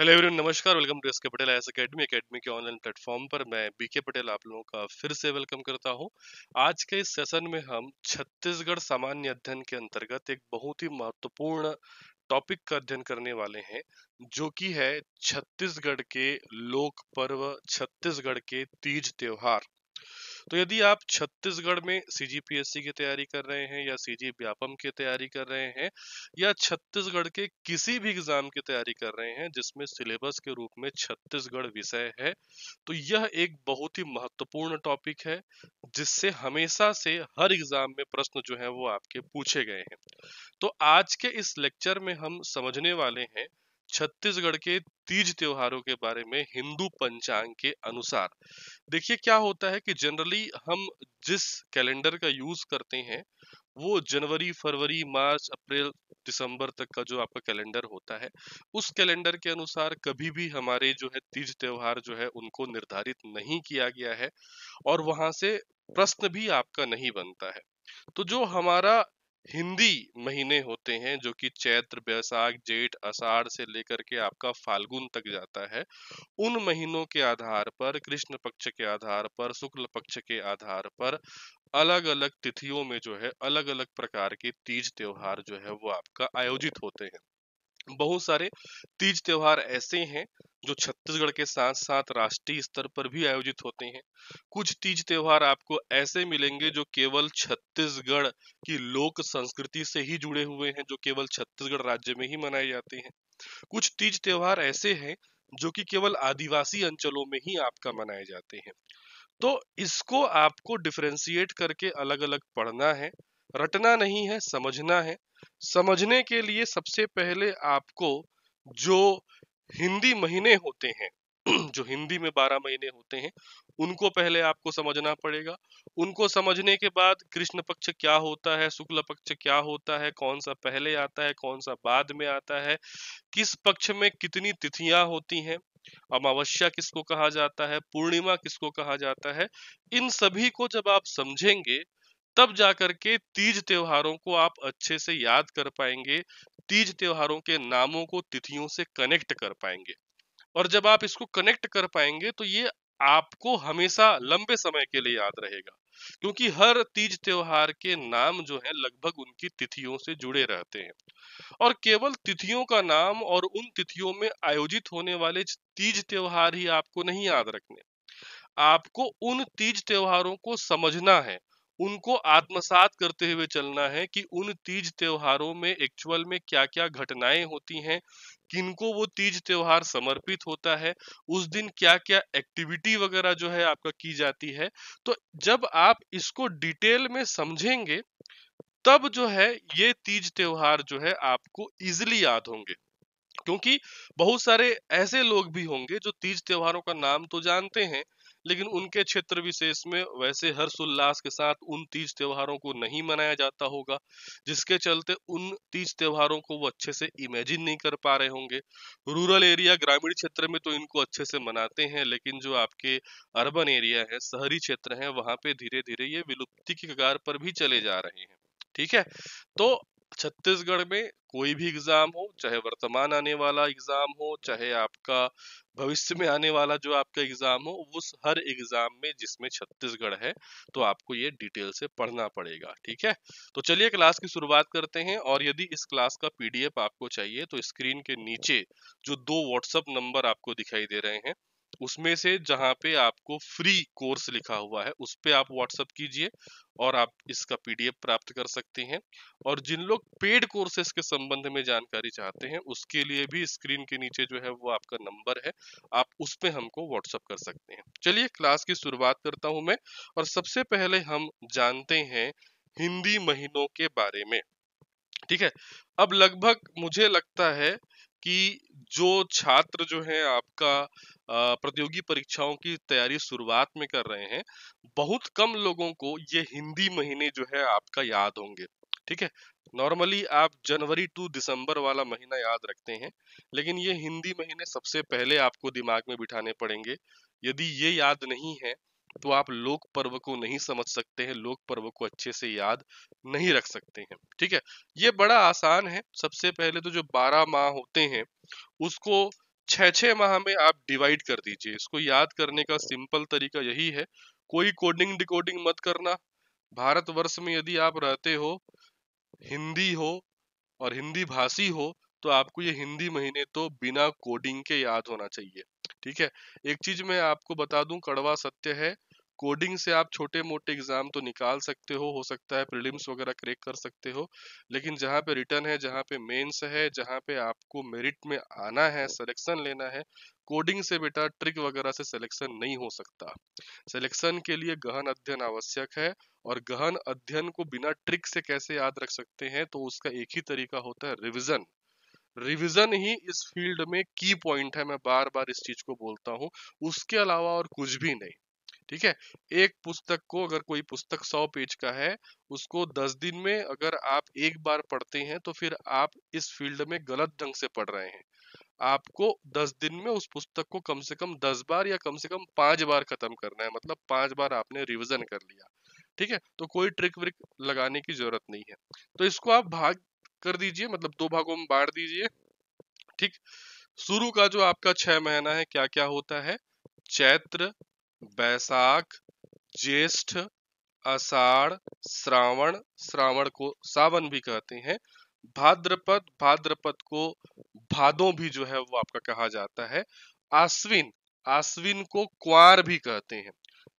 hello everyone नमस्कार welcome to S K Patel S academy academy के online platform पर मैं बीके पटेल आप लोगों का फिर से वेलकम करता हूं आज के इस सेशन में हम छत्तीसगढ़ सामान्य अध्ययन के अंतर्गत एक बहुत ही महत्वपूर्ण टॉपिक का अध्ययन करने वाले हैं जो कि है छत्तीसगढ़ के लोक पर्व छत्तीसगढ़ के तीज त्योहार तो यदि आप छत्तीसगढ़ में सीजीपीएससी की तैयारी कर रहे हैं या सीजी व्यापम की तैयारी कर रहे हैं या छत्तीसगढ़ के किसी भी एग्जाम की तैयारी कर रहे हैं जिसमें सिलेबस के रूप में छत्तीसगढ़ विषय है तो यह एक बहुत ही महत्वपूर्ण टॉपिक है जिससे हमेशा से हर एग्जाम में प्रश्न जो है वो आपके पूछे गए हैं तो आज के इस लेक्चर में हम समझने वाले हैं छत्तीसगढ़ के तीज त्योहारों के बारे में हिंदू पंचांग के अनुसार देखिए क्या होता है कि जनरली हम जिस कैलेंडर का यूज करते हैं वो जनवरी फरवरी मार्च अप्रैल दिसंबर तक का जो आपका कैलेंडर होता है उस कैलेंडर के अनुसार कभी भी हमारे जो है तीज त्योहार जो है उनको निर्धारित नहीं किया गया है और वहां से प्रश्न भी आपका नहीं बनता है तो जो हमारा हिंदी महीने होते हैं जो कि चैत्र बैसाख जेठ अषाढ़ से लेकर के आपका फाल्गुन तक जाता है उन महीनों के आधार पर कृष्ण पक्ष के आधार पर शुक्ल पक्ष के आधार पर अलग अलग तिथियों में जो है अलग अलग प्रकार के तीज त्योहार जो है वो आपका आयोजित होते हैं बहुत सारे तीज त्योहार ऐसे हैं जो छत्तीसगढ़ के साथ साथ राष्ट्रीय स्तर पर भी आयोजित होते हैं कुछ तीज त्योहार आपको ऐसे मिलेंगे जो केवल छत्तीसगढ़ की लोक संस्कृति से ही जुड़े हुए हैं जो केवल छत्तीसगढ़ राज्य में ही मनाए जाते हैं कुछ तीज त्योहार ऐसे हैं जो कि केवल आदिवासी अंचलों में ही आपका मनाए जाते हैं तो इसको आपको डिफ्रेंसिएट करके अलग अलग पढ़ना है रटना नहीं है समझना है समझने के लिए सबसे पहले आपको जो हिंदी महीने होते हैं जो हिंदी में बारह महीने होते हैं उनको पहले आपको समझना पड़ेगा उनको समझने के बाद कृष्ण पक्ष क्या होता है शुक्ल पक्ष क्या होता है कौन सा पहले आता है कौन सा बाद में आता है किस पक्ष में कितनी तिथियां होती हैं अमावस्या किसको कहा जाता है पूर्णिमा किसको कहा जाता है इन सभी को जब आप समझेंगे तब जाकर के तीज त्योहारों को आप अच्छे से याद कर पाएंगे तीज त्योहारों के नामों को तिथियों से कनेक्ट कर पाएंगे और जब आप इसको कनेक्ट कर पाएंगे तो ये आपको हमेशा लंबे समय के लिए याद रहेगा क्योंकि हर तीज त्योहार के नाम जो है लगभग उनकी तिथियों से जुड़े रहते हैं और केवल तिथियों का नाम और उन तिथियों में आयोजित होने वाले तीज त्योहार ही आपको नहीं याद रखने आपको उन तीज त्योहारों को समझना है उनको आत्मसात करते हुए चलना है कि उन तीज त्योहारों में एक्चुअल में क्या क्या घटनाएं होती हैं किनको वो तीज त्योहार समर्पित होता है उस दिन क्या क्या एक्टिविटी वगैरह जो है आपका की जाती है तो जब आप इसको डिटेल में समझेंगे तब जो है ये तीज त्योहार जो है आपको इजिली याद होंगे क्योंकि बहुत सारे ऐसे लोग भी होंगे जो तीज त्योहारों का नाम तो जानते हैं लेकिन उनके क्षेत्र विशेष में वैसे हर्षोल्लास के साथ उन तीज त्योहारों को नहीं मनाया जाता होगा जिसके चलते उन तीज त्योहारों को वो अच्छे से इमेजिन नहीं कर पा रहे होंगे रूरल एरिया ग्रामीण क्षेत्र में तो इनको अच्छे से मनाते हैं लेकिन जो आपके अर्बन एरिया है शहरी क्षेत्र है वहां पे धीरे धीरे ये विलुप्ति की कगार पर भी चले जा रहे हैं ठीक है तो छत्तीसगढ़ में कोई भी एग्जाम हो चाहे वर्तमान आने वाला एग्जाम हो चाहे आपका भविष्य में आने वाला जो आपका एग्जाम हो उस हर एग्जाम में जिसमें छत्तीसगढ़ है तो आपको ये डिटेल से पढ़ना पड़ेगा ठीक है तो चलिए क्लास की शुरुआत करते हैं और यदि इस क्लास का पीडीएफ आपको चाहिए तो स्क्रीन के नीचे जो दो व्हाट्सअप नंबर आपको दिखाई दे रहे हैं उसमें से जहां पे आपको फ्री कोर्स लिखा हुआ है उस पर आप व्हाट्सअप कीजिए और आप इसका पीडीएफ प्राप्त कर सकते हैं और जिन लोग पेड कोर्सेस के संबंध में जानकारी चाहते हैं उसके लिए भी स्क्रीन के नीचे जो है वो आपका नंबर है आप उस पर हमको व्हाट्सअप कर सकते हैं चलिए क्लास की शुरुआत करता हूं मैं और सबसे पहले हम जानते हैं हिंदी महीनों के बारे में ठीक है अब लगभग मुझे लगता है कि जो छात्र जो है आपका प्रतियोगी परीक्षाओं की तैयारी शुरुआत में कर रहे हैं बहुत कम लोगों को ये हिंदी महीने जो है आपका याद होंगे ठीक है नॉर्मली आप जनवरी टू दिसंबर वाला महीना याद रखते हैं लेकिन ये हिंदी महीने सबसे पहले आपको दिमाग में बिठाने पड़ेंगे यदि ये याद नहीं है तो आप लोक पर्व को नहीं समझ सकते हैं लोक पर्व को अच्छे से याद नहीं रख सकते हैं ठीक है ये बड़ा आसान है सबसे पहले तो जो बारह माह होते हैं उसको छ छ माह में आप डिवाइड कर दीजिए इसको याद करने का सिंपल तरीका यही है कोई कोडिंग डिकोडिंग मत करना भारतवर्ष में यदि आप रहते हो हिंदी हो और हिंदी भाषी हो तो आपको ये हिंदी महीने तो बिना कोडिंग के याद होना चाहिए ठीक है एक चीज मैं आपको बता दूं कड़वा सत्य है कोडिंग से आप छोटे मोटे एग्जाम तो निकाल सकते हो हो सकता है प्रीलिम्स वगैरह क्रेक कर सकते हो लेकिन जहाँ पे रिटर्न है जहाँ पे मेंस है जहाँ पे आपको मेरिट में आना है सिलेक्शन लेना है कोडिंग से बेटा ट्रिक वगैरह से सिलेक्शन नहीं हो सकता सिलेक्शन के लिए गहन अध्ययन आवश्यक है और गहन अध्ययन को बिना ट्रिक से कैसे याद रख सकते हैं तो उसका एक ही तरीका होता है रिविजन रिविजन ही इस फील्ड में की पॉइंट है मैं बार बार इस चीज को बोलता हूँ उसके अलावा और कुछ भी नहीं ठीक है एक पुस्तक को अगर कोई पुस्तक सौ पेज का है उसको दस दिन में अगर आप एक बार पढ़ते हैं तो फिर आप इस फील्ड में गलत ढंग से पढ़ रहे हैं आपको दस दिन में उस पुस्तक को कम से कम दस बार या कम से कम पांच बार खत्म करना है मतलब पांच बार आपने रिविजन कर लिया ठीक है तो कोई ट्रिक व्रिक लगाने की जरूरत नहीं है तो इसको आप भाग कर दीजिए मतलब दो भागों में बांट दीजिए ठीक शुरू का जो आपका छह महीना है क्या क्या होता है चैत्र बैसाख ज्येष्ठ अषाढ़ श्रावण श्रावण को सावन भी कहते हैं भाद्रपद भाद्रपद को भादो भी जो है वो आपका कहा जाता है आश्विन आश्विन को क्वार भी कहते हैं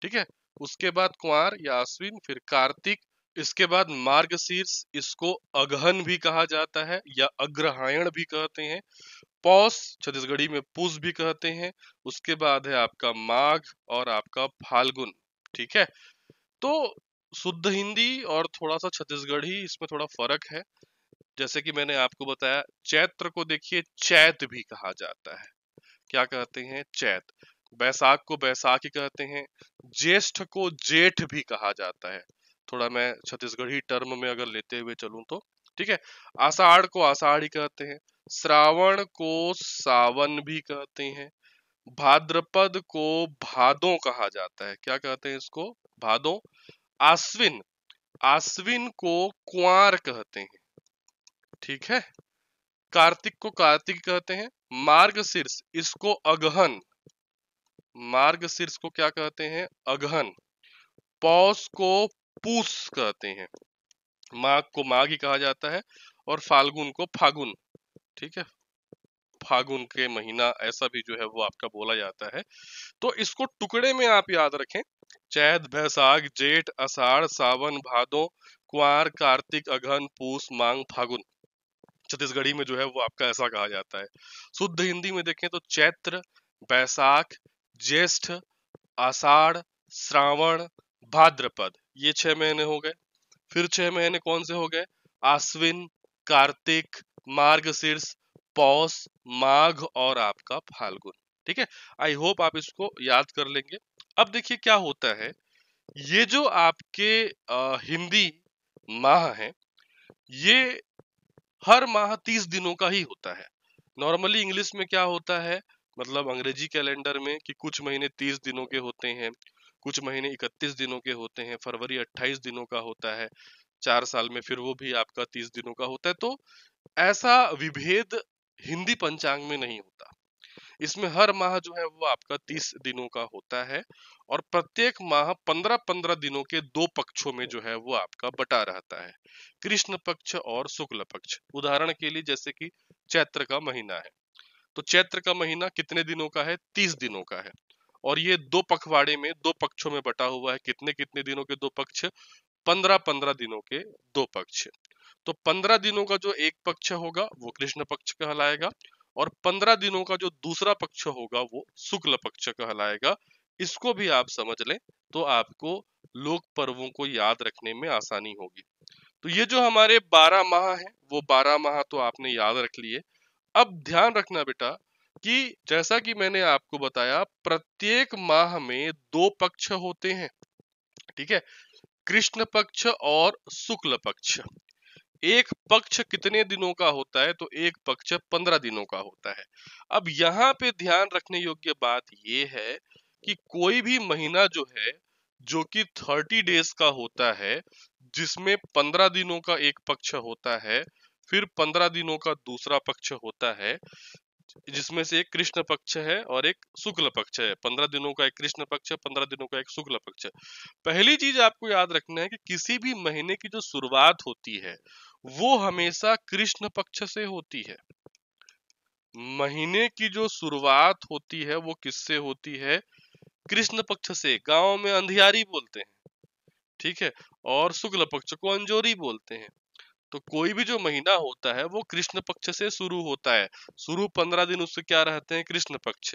ठीक है उसके बाद कुंवर या अश्विन फिर कार्तिक इसके बाद मार्गशीर्ष इसको अगहन भी कहा जाता है या अग्रहायण भी कहते हैं पौष छत्तीसगढ़ी में पूज भी कहते हैं उसके बाद है आपका माघ और आपका फाल्गुन ठीक है तो शुद्ध हिंदी और थोड़ा सा छत्तीसगढ़ी इसमें थोड़ा फर्क है जैसे कि मैंने आपको बताया चैत्र को देखिए चैत भी कहा जाता है क्या कहते हैं चैत बैसाख को बैसाखी कहते हैं ज्येष्ठ को जेठ भी कहा जाता है थोड़ा मैं छत्तीसगढ़ी टर्म में अगर लेते हुए चलूं तो ठीक है आषाढ़ को आषाढ़ कहते हैं श्रावण को सावन भी कहते हैं भाद्रपद को भादों कहा जाता है क्या कहते हैं इसको भादों आश्विन आश्विन को कुआर कहते हैं ठीक है कार्तिक को कार्तिक कहते हैं मार्ग शीर्ष इसको अगहन मार्ग शीर्ष को क्या कहते हैं अगहन पौष को पूस कहते हैं माघ को माघ ही कहा जाता है और फाल्गुन को फागुन ठीक है फागुन के महीना ऐसा भी जो है वो आपका बोला जाता है तो इसको टुकड़े में आप याद रखें चैत भैसाख जेठ अषाढ़ सावन भादो कुआर कार्तिक अघन पूस मांग फागुन छत्तीसगढ़ी में जो है वो आपका ऐसा कहा जाता है शुद्ध हिंदी में देखें तो चैत्र बैसाख ज्येष्ठ आषाढ़ श्रावण भाद्रपद ये छह महीने हो गए फिर छह महीने कौन से हो गए आश्विन कार्तिक मार्ग शीर्ष पौष माघ और आपका फाल्गुन ठीक है आई होप आप इसको याद कर लेंगे अब देखिए क्या होता है ये जो आपके आ, हिंदी माह है ये हर माह तीस दिनों का ही होता है नॉर्मली इंग्लिश में क्या होता है मतलब अंग्रेजी कैलेंडर में कि कुछ महीने तीस दिनों के होते हैं कुछ महीने 31 दिनों के होते हैं फरवरी 28 दिनों का होता है चार साल में फिर वो भी आपका 30 दिनों का होता है तो ऐसा विभेद हिंदी पंचांग में नहीं होता इसमें हर माह जो है वो आपका 30 दिनों का होता है और प्रत्येक माह 15-15 दिनों के दो पक्षों में जो है वो आपका बटा रहता है कृष्ण पक्ष और शुक्ल पक्ष उदाहरण के लिए जैसे कि चैत्र का महीना है तो चैत्र का महीना कितने दिनों का है तीस दिनों का है और ये दो पखवाड़े में दो पक्षों में बटा हुआ है कितने कितने दिनों के दो पक्ष पंद्रह पंद्रह दिनों के दो पक्ष तो पंद्रह दिनों का जो एक पक्ष होगा वो कृष्ण पक्ष कहलाएगा और पंद्रह दिनों का जो दूसरा पक्ष होगा वो शुक्ल पक्ष कहलाएगा इसको भी आप समझ लें तो आपको लोक पर्वों को याद रखने में आसानी होगी तो ये जो हमारे बारह माह है वो बारह माह तो आपने याद रख लिए अब ध्यान रखना बेटा कि जैसा कि मैंने आपको बताया प्रत्येक माह में दो पक्ष होते हैं ठीक है कृष्ण पक्ष और शुक्ल पक्ष एक पक्ष कितने दिनों का होता है तो एक पक्ष पंद्रह दिनों का होता है अब यहाँ पे ध्यान रखने योग्य बात यह है कि कोई भी महीना जो है जो कि थर्टी डेज का होता है जिसमें पंद्रह दिनों का एक पक्ष होता है फिर पंद्रह दिनों का दूसरा पक्ष होता है जिसमें से एक कृष्ण पक्ष है और एक शुक्ल पक्ष है पंद्रह दिनों का एक कृष्ण पक्ष है पंद्रह दिनों का एक शुक्ल पक्ष है पहली चीज आपको याद रखना है कि किसी भी महीने की जो शुरुआत होती है वो हमेशा कृष्ण पक्ष से होती है महीने की जो शुरुआत होती है वो किससे होती है कृष्ण पक्ष से गांव में अंधियारी बोलते हैं ठीक है और शुक्ल पक्ष को अंजोरी बोलते हैं तो कोई भी जो महीना होता है वो कृष्ण पक्ष से शुरू होता है शुरू पंद्रह दिन उससे क्या रहते हैं कृष्ण पक्ष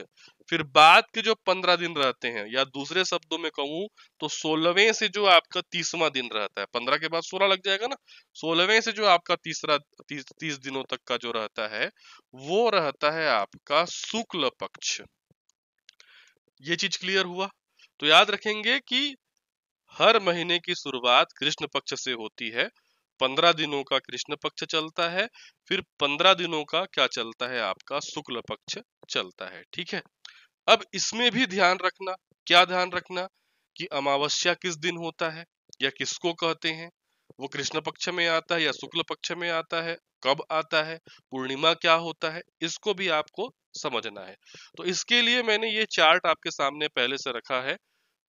फिर बाद के जो पंद्रह दिन रहते हैं या दूसरे शब्दों में कहूं तो सोलहवें से जो आपका तीसवा दिन रहता है पंद्रह के बाद सोलह लग जाएगा ना सोलहवें से जो आपका तीसरा तीस, तीस दिनों तक का जो रहता है वो रहता है आपका शुक्ल पक्ष ये चीज क्लियर हुआ तो याद रखेंगे कि हर महीने की शुरुआत कृष्ण पक्ष से होती है पंद्रह दिनों का कृष्ण पक्ष चलता है फिर पंद्रह दिनों का क्या चलता है आपका शुक्ल पक्ष चलता है ठीक है अब इसमें भी ध्यान रखना क्या ध्यान रखना कि अमावस्या किस दिन होता है या किसको कहते हैं वो कृष्ण पक्ष में आता है या शुक्ल पक्ष में आता है कब आता है पूर्णिमा क्या होता है इसको भी आपको समझना है तो इसके लिए मैंने ये चार्ट आपके सामने पहले से रखा है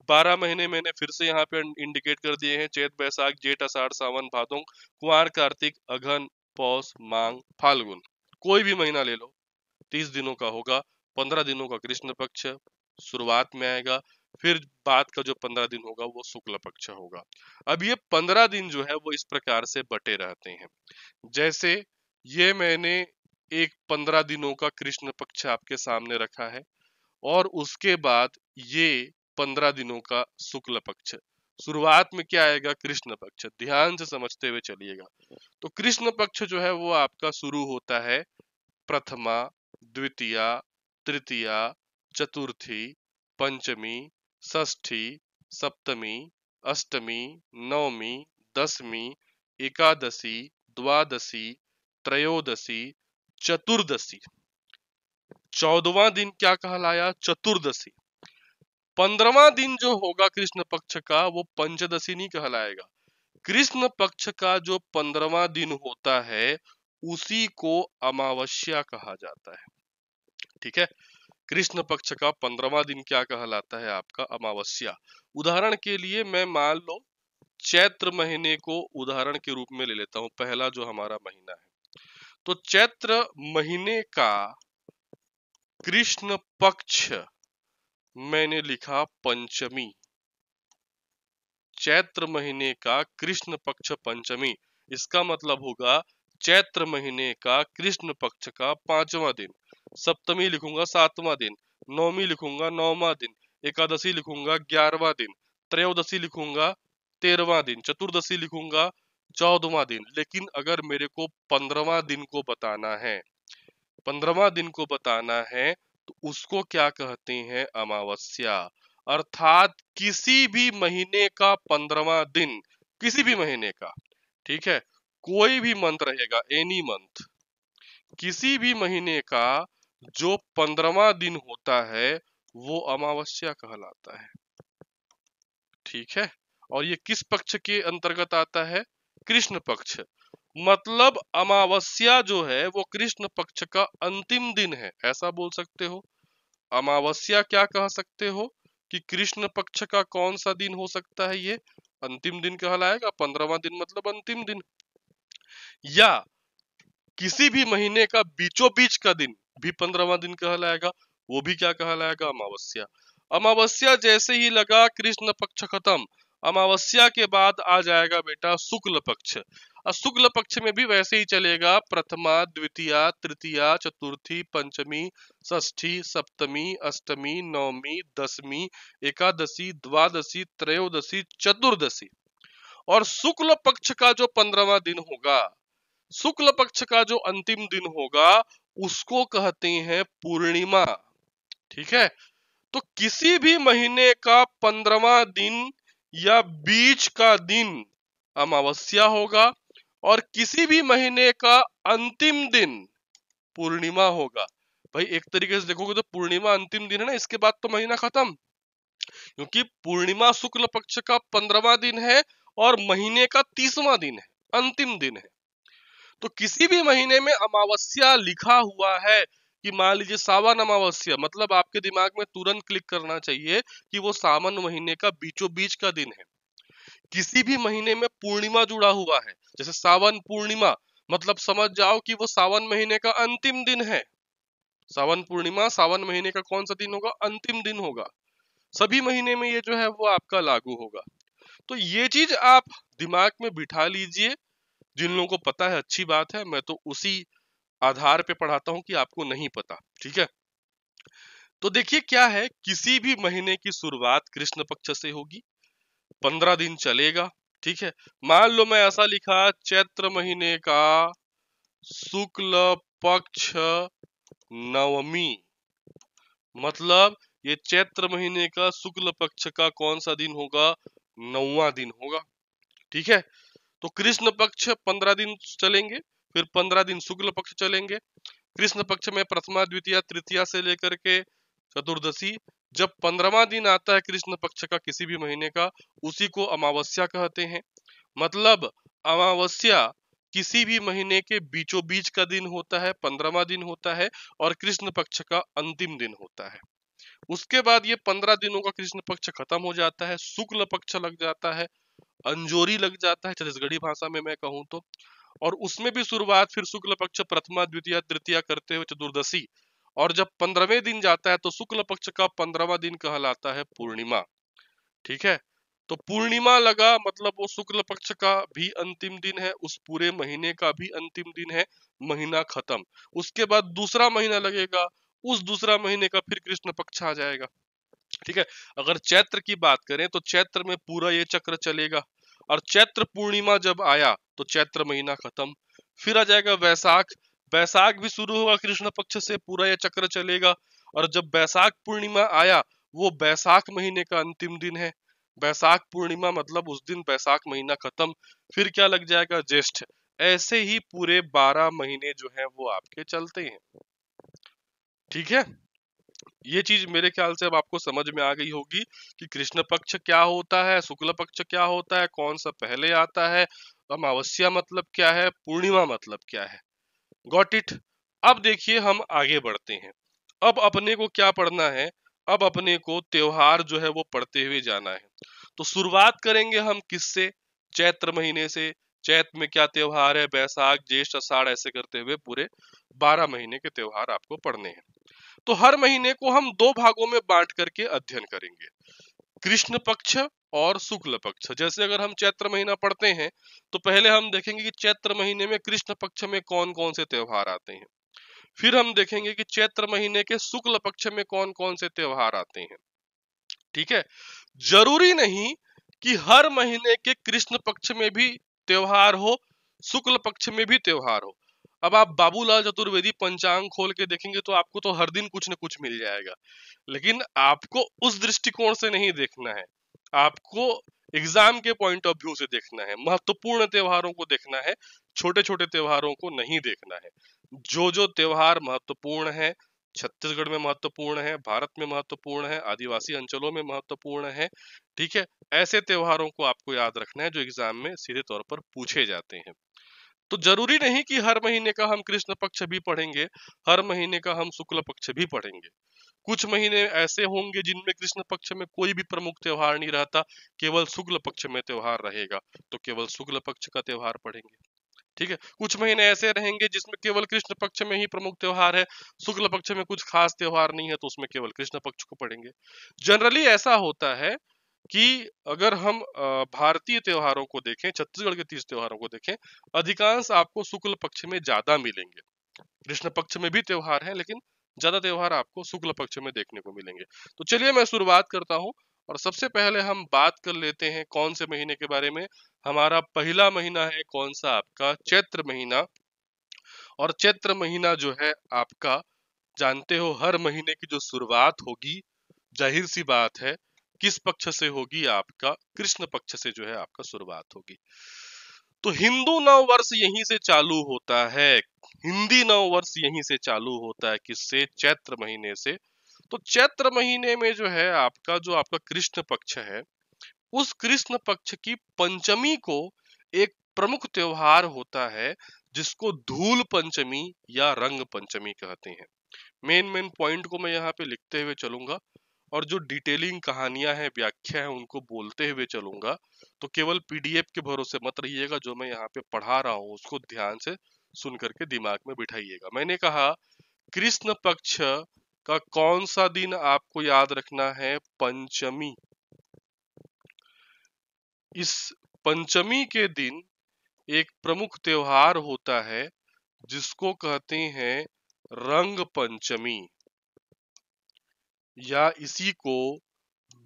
बारह महीने मैंने फिर से यहाँ पे इंडिकेट कर दिए हैं चैत बैसाख जेठ अषाढ़ सावन भादों कुमार कार्तिक अघन पौष मांग फाल्गुन कोई भी महीना ले लो तीस दिनों का होगा पंद्रह दिनों का कृष्ण पक्ष शुरुआत में आएगा फिर बाद का जो पंद्रह दिन होगा वो शुक्ल पक्ष होगा अब ये पंद्रह दिन जो है वो इस प्रकार से बटे रहते हैं जैसे ये मैंने एक पंद्रह दिनों का कृष्ण पक्ष आपके सामने रखा है और उसके बाद ये पंद्रह दिनों का शुक्ल पक्ष शुरुआत में क्या आएगा कृष्ण पक्ष ध्यान से समझते हुए चलिएगा तो कृष्ण पक्ष जो है वो आपका शुरू होता है प्रथमा द्वितीय तृतीया चतुर्थी पंचमी षष्ठी सप्तमी अष्टमी नवमी दसवीं एकादशी द्वादशी त्रयोदशी चतुर्दशी चौदवा दिन क्या कहलाया चतुर्दशी पंद्रवा दिन जो होगा कृष्ण पक्ष का वो पंचदशी नहीं कहलाएगा कृष्ण पक्ष का जो पंद्रवा दिन होता है उसी को अमावस्या कहा जाता है ठीक है कृष्ण पक्ष का पंद्रवा दिन क्या कहलाता है आपका अमावस्या उदाहरण के लिए मैं मान लो चैत्र महीने को उदाहरण के रूप में ले लेता हूं पहला जो हमारा महीना है तो चैत्र महीने का कृष्ण पक्ष मैंने लिखा पंचमी चैत्र महीने का कृष्ण पक्ष पंचमी इसका मतलब होगा चैत्र महीने का कृष्ण पक्ष का पांचवा दिन सप्तमी लिखूंगा सातवां दिन नौमी लिखूंगा नौवा दिन एकादशी लिखूंगा ग्यारहवा दिन त्रयोदशी लिखूंगा तेरहवा दिन चतुर्दशी लिखूंगा चौदवा दिन लेकिन अगर मेरे को पंद्रवा दिन को बताना है पंद्रवा दिन को बताना है तो उसको क्या कहते हैं अमावस्या अर्थात किसी भी महीने का पंद्रवा दिन किसी भी महीने का ठीक है कोई भी मंथ रहेगा एनी मंथ किसी भी महीने का जो पंद्रवा दिन होता है वो अमावस्या कहलाता है ठीक है और ये किस पक्ष के अंतर्गत आता है कृष्ण पक्ष मतलब अमावस्या जो है वो कृष्ण पक्ष का अंतिम दिन है ऐसा बोल सकते हो अमावस्या क्या कह सकते हो कि कृष्ण पक्ष का कौन सा दिन हो सकता है ये अंतिम दिन कहलाएगा पंद्रवा दिन मतलब अंतिम दिन या किसी भी महीने का बीचों बीच का दिन भी पंद्रवा दिन कहलाएगा वो भी क्या कहलाएगा अमावस्या अमावस्या जैसे ही लगा कृष्ण पक्ष खत्म अमावस्या के बाद आ जाएगा बेटा शुक्ल पक्ष शुक्ल पक्ष में भी वैसे ही चलेगा प्रथमा द्वितीया तृतीया चतुर्थी पंचमी षष्ठी सप्तमी अष्टमी नवमी दसवीं एकादशी द्वादशी त्रयोदशी चतुर्दशी और शुक्ल पक्ष का जो पंद्रवा दिन होगा शुक्ल पक्ष का जो अंतिम दिन होगा उसको कहते हैं पूर्णिमा ठीक है तो किसी भी महीने का पंद्रवा दिन या बीच का दिन अमावस्या होगा और किसी भी महीने का अंतिम दिन पूर्णिमा होगा भाई एक तरीके से देखोगे तो पूर्णिमा अंतिम दिन है ना इसके बाद तो महीना खत्म क्योंकि पूर्णिमा शुक्ल पक्ष का पंद्रवा दिन है और महीने का तीसवा दिन है अंतिम दिन है तो किसी भी महीने में अमावस्या लिखा हुआ है कि मान लीजिए सावन अमावस्या मतलब आपके दिमाग में तुरंत क्लिक करना चाहिए कि वो सावन महीने का बीचों बीच का दिन है किसी भी महीने में पूर्णिमा जुड़ा हुआ है जैसे सावन पूर्णिमा मतलब समझ जाओ कि वो सावन महीने का अंतिम दिन है सावन पूर्णिमा सावन महीने का कौन सा दिन होगा अंतिम दिन होगा सभी महीने में ये जो है वो आपका लागू होगा तो ये चीज आप दिमाग में बिठा लीजिए जिन लोगों को पता है अच्छी बात है मैं तो उसी आधार पे पढ़ाता हूं कि आपको नहीं पता ठीक है तो देखिए क्या है किसी भी महीने की शुरुआत कृष्ण पक्ष से होगी पंद्रह दिन चलेगा ठीक है मान लो मैं ऐसा लिखा चैत्र महीने का शुक्ल पक्ष नवमी मतलब ये चैत्र महीने का शुक्ल पक्ष का कौन सा दिन होगा नौवा दिन होगा ठीक है तो कृष्ण पक्ष पंद्रह दिन चलेंगे फिर पंद्रह दिन शुक्ल पक्ष चलेंगे कृष्ण पक्ष में प्रथमा द्वितीय तृतीया से लेकर के चतुर्दशी जब पंद्रवा दिन आता है कृष्ण पक्ष का किसी भी महीने का उसी को अमावस्या कहते हैं मतलब अमावस्या किसी भी महीने के बीचों बीच का दिन होता है पंद्रहवा दिन होता है और कृष्ण पक्ष का अंतिम दिन होता है उसके बाद ये पंद्रह दिनों का कृष्ण पक्ष खत्म हो जाता है शुक्ल पक्ष लग जाता है अंजोरी लग जाता है छत्तीसगढ़ी भाषा में मैं कहूँ तो और उसमें भी शुरुआत फिर शुक्ल पक्ष प्रथमा द्वितीय तृतीया करते हुए चतुर्दशी और जब पंद्रहवें दिन जाता है तो शुक्ल पक्ष का पंद्रहवा दिन कहलाता है पूर्णिमा ठीक है तो पूर्णिमा लगा मतलब वो शुक्ल पक्ष का भी अंतिम दिन है उस पूरे महीने का भी अंतिम दिन है महीना खत्म उसके बाद दूसरा महीना लगेगा उस दूसरा महीने का फिर कृष्ण पक्ष आ जाएगा ठीक है अगर चैत्र की बात करें तो चैत्र में पूरा ये चक्र चलेगा और चैत्र पूर्णिमा जब आया तो चैत्र महीना खत्म फिर आ जाएगा वैसाख बैसाख भी शुरू होगा कृष्ण पक्ष से पूरा यह चक्र चलेगा और जब बैसाख पूर्णिमा आया वो बैसाख महीने का अंतिम दिन है बैसाख पूर्णिमा मतलब उस दिन बैसाख महीना खत्म फिर क्या लग जाएगा ज्येष्ठ ऐसे ही पूरे बारह महीने जो है वो आपके चलते हैं ठीक है ये चीज मेरे ख्याल से अब आपको समझ में आ गई होगी कि कृष्ण पक्ष क्या होता है शुक्ल पक्ष क्या होता है कौन सा पहले आता है अमावस्या मतलब क्या है पूर्णिमा मतलब क्या है गॉट इट अब देखिए हम आगे बढ़ते हैं अब अपने को क्या पढ़ना है अब अपने को त्योहार जो है वो पढ़ते हुए जाना है तो शुरुआत करेंगे हम किससे चैत्र महीने से चैत्र में क्या त्योहार है बैसाख ज्येष्ठ अषाढ़ ऐसे करते हुए पूरे बारह महीने के त्योहार आपको पढ़ने हैं तो हर महीने को हम दो भागों में बांट करके अध्ययन करेंगे कृष्ण पक्ष और शुक्ल पक्ष जैसे अगर हम चैत्र महीना पढ़ते हैं तो पहले हम देखेंगे कि चैत्र महीने में कृष्ण पक्ष में कौन कौन से त्योहार आते हैं फिर हम देखेंगे कि चैत्र महीने के शुक्ल पक्ष में कौन कौन से त्यौहार आते हैं ठीक है जरूरी नहीं कि हर महीने के कृष्ण पक्ष में भी त्योहार हो शुक्ल पक्ष में भी त्योहार हो अब आप बाबूलाल चतुर्वेदी पंचांग खोल के देखेंगे तो आपको तो हर दिन कुछ न कुछ मिल जाएगा लेकिन आपको उस दृष्टिकोण से नहीं देखना है आपको एग्जाम के पॉइंट ऑफ व्यू से देखना है महत्वपूर्ण त्योहारों को देखना है छोटे छोटे त्योहारों को नहीं देखना है जो जो त्योहार महत्वपूर्ण है छत्तीसगढ़ में महत्वपूर्ण है भारत में महत्वपूर्ण है आदिवासी अंचलों में महत्वपूर्ण है ठीक है ऐसे त्योहारों को आपको याद रखना है जो एग्जाम में सीधे तौर पर पूछे जाते हैं तो जरूरी नहीं कि हर महीने का हम कृष्ण पक्ष भी पढ़ेंगे हर महीने का हम शुक्ल पक्ष भी पढ़ेंगे कुछ महीने ऐसे होंगे जिनमें कृष्ण पक्ष में कोई भी प्रमुख त्योहार नहीं रहता केवल शुक्ल पक्ष में त्योहार रहेगा तो केवल शुक्ल पक्ष का त्योहार पढ़ेंगे ठीक है कुछ महीने ऐसे रहेंगे जिसमें केवल कृष्ण पक्ष में ही प्रमुख त्योहार है शुक्ल पक्ष में कुछ खास त्योहार नहीं है तो उसमें केवल कृष्ण पक्ष को पढ़ेंगे जनरली ऐसा होता है कि अगर हम भारतीय त्योहारों को देखें छत्तीसगढ़ के तीस त्योहारों को देखें अधिकांश आपको शुक्ल पक्ष में ज्यादा मिलेंगे कृष्ण पक्ष में भी त्योहार है लेकिन ज्यादा त्यौहार आपको शुक्ल पक्ष में देखने को मिलेंगे तो चलिए मैं शुरुआत करता हूँ और सबसे पहले हम बात कर लेते हैं कौन से महीने के बारे में हमारा पहला महीना है कौन सा आपका चैत्र महीना और चैत्र महीना जो है आपका जानते हो हर महीने की जो शुरुआत होगी जाहिर सी बात है किस पक्ष से होगी आपका कृष्ण पक्ष से जो है आपका शुरुआत होगी तो हिंदू नव वर्ष यहीं से चालू होता है हिंदी नव वर्ष यहीं से चालू होता है किससे चैत्र महीने से तो चैत्र महीने में जो है आपका जो आपका कृष्ण पक्ष है उस कृष्ण पक्ष की पंचमी को एक प्रमुख त्योहार होता है जिसको धूल पंचमी या रंग पंचमी कहते हैं मेन मेन पॉइंट को मैं यहाँ पे लिखते हुए चलूंगा और जो डिटेलिंग कहानियां हैं व्याख्या है उनको बोलते हुए चलूंगा तो केवल पीडीएफ के भरोसे मत रहिएगा जो मैं यहाँ पे पढ़ा रहा हूँ उसको ध्यान से सुन करके दिमाग में बिठाइएगा मैंने कहा कृष्ण पक्ष का कौन सा दिन आपको याद रखना है पंचमी इस पंचमी के दिन एक प्रमुख त्योहार होता है जिसको कहते हैं रंग पंचमी या इसी को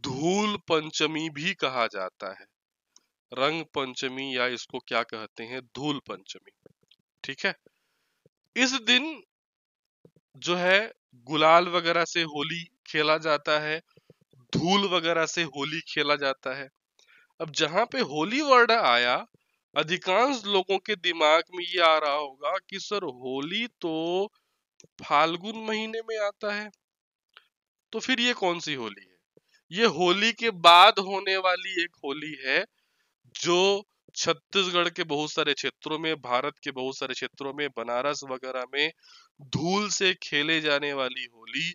धूल पंचमी भी कहा जाता है रंग पंचमी या इसको क्या कहते हैं धूल पंचमी ठीक है इस दिन जो है गुलाल वगैरह से होली खेला जाता है धूल वगैरह से होली खेला जाता है अब जहां पे होली वर्ड आया अधिकांश लोगों के दिमाग में ये आ रहा होगा कि सर होली तो फाल्गुन महीने में आता है तो फिर ये कौन सी होली है ये होली के बाद होने वाली एक होली है जो छत्तीसगढ़ के बहुत सारे क्षेत्रों में भारत के बहुत सारे क्षेत्रों में बनारस वगैरह में धूल से खेले जाने वाली होली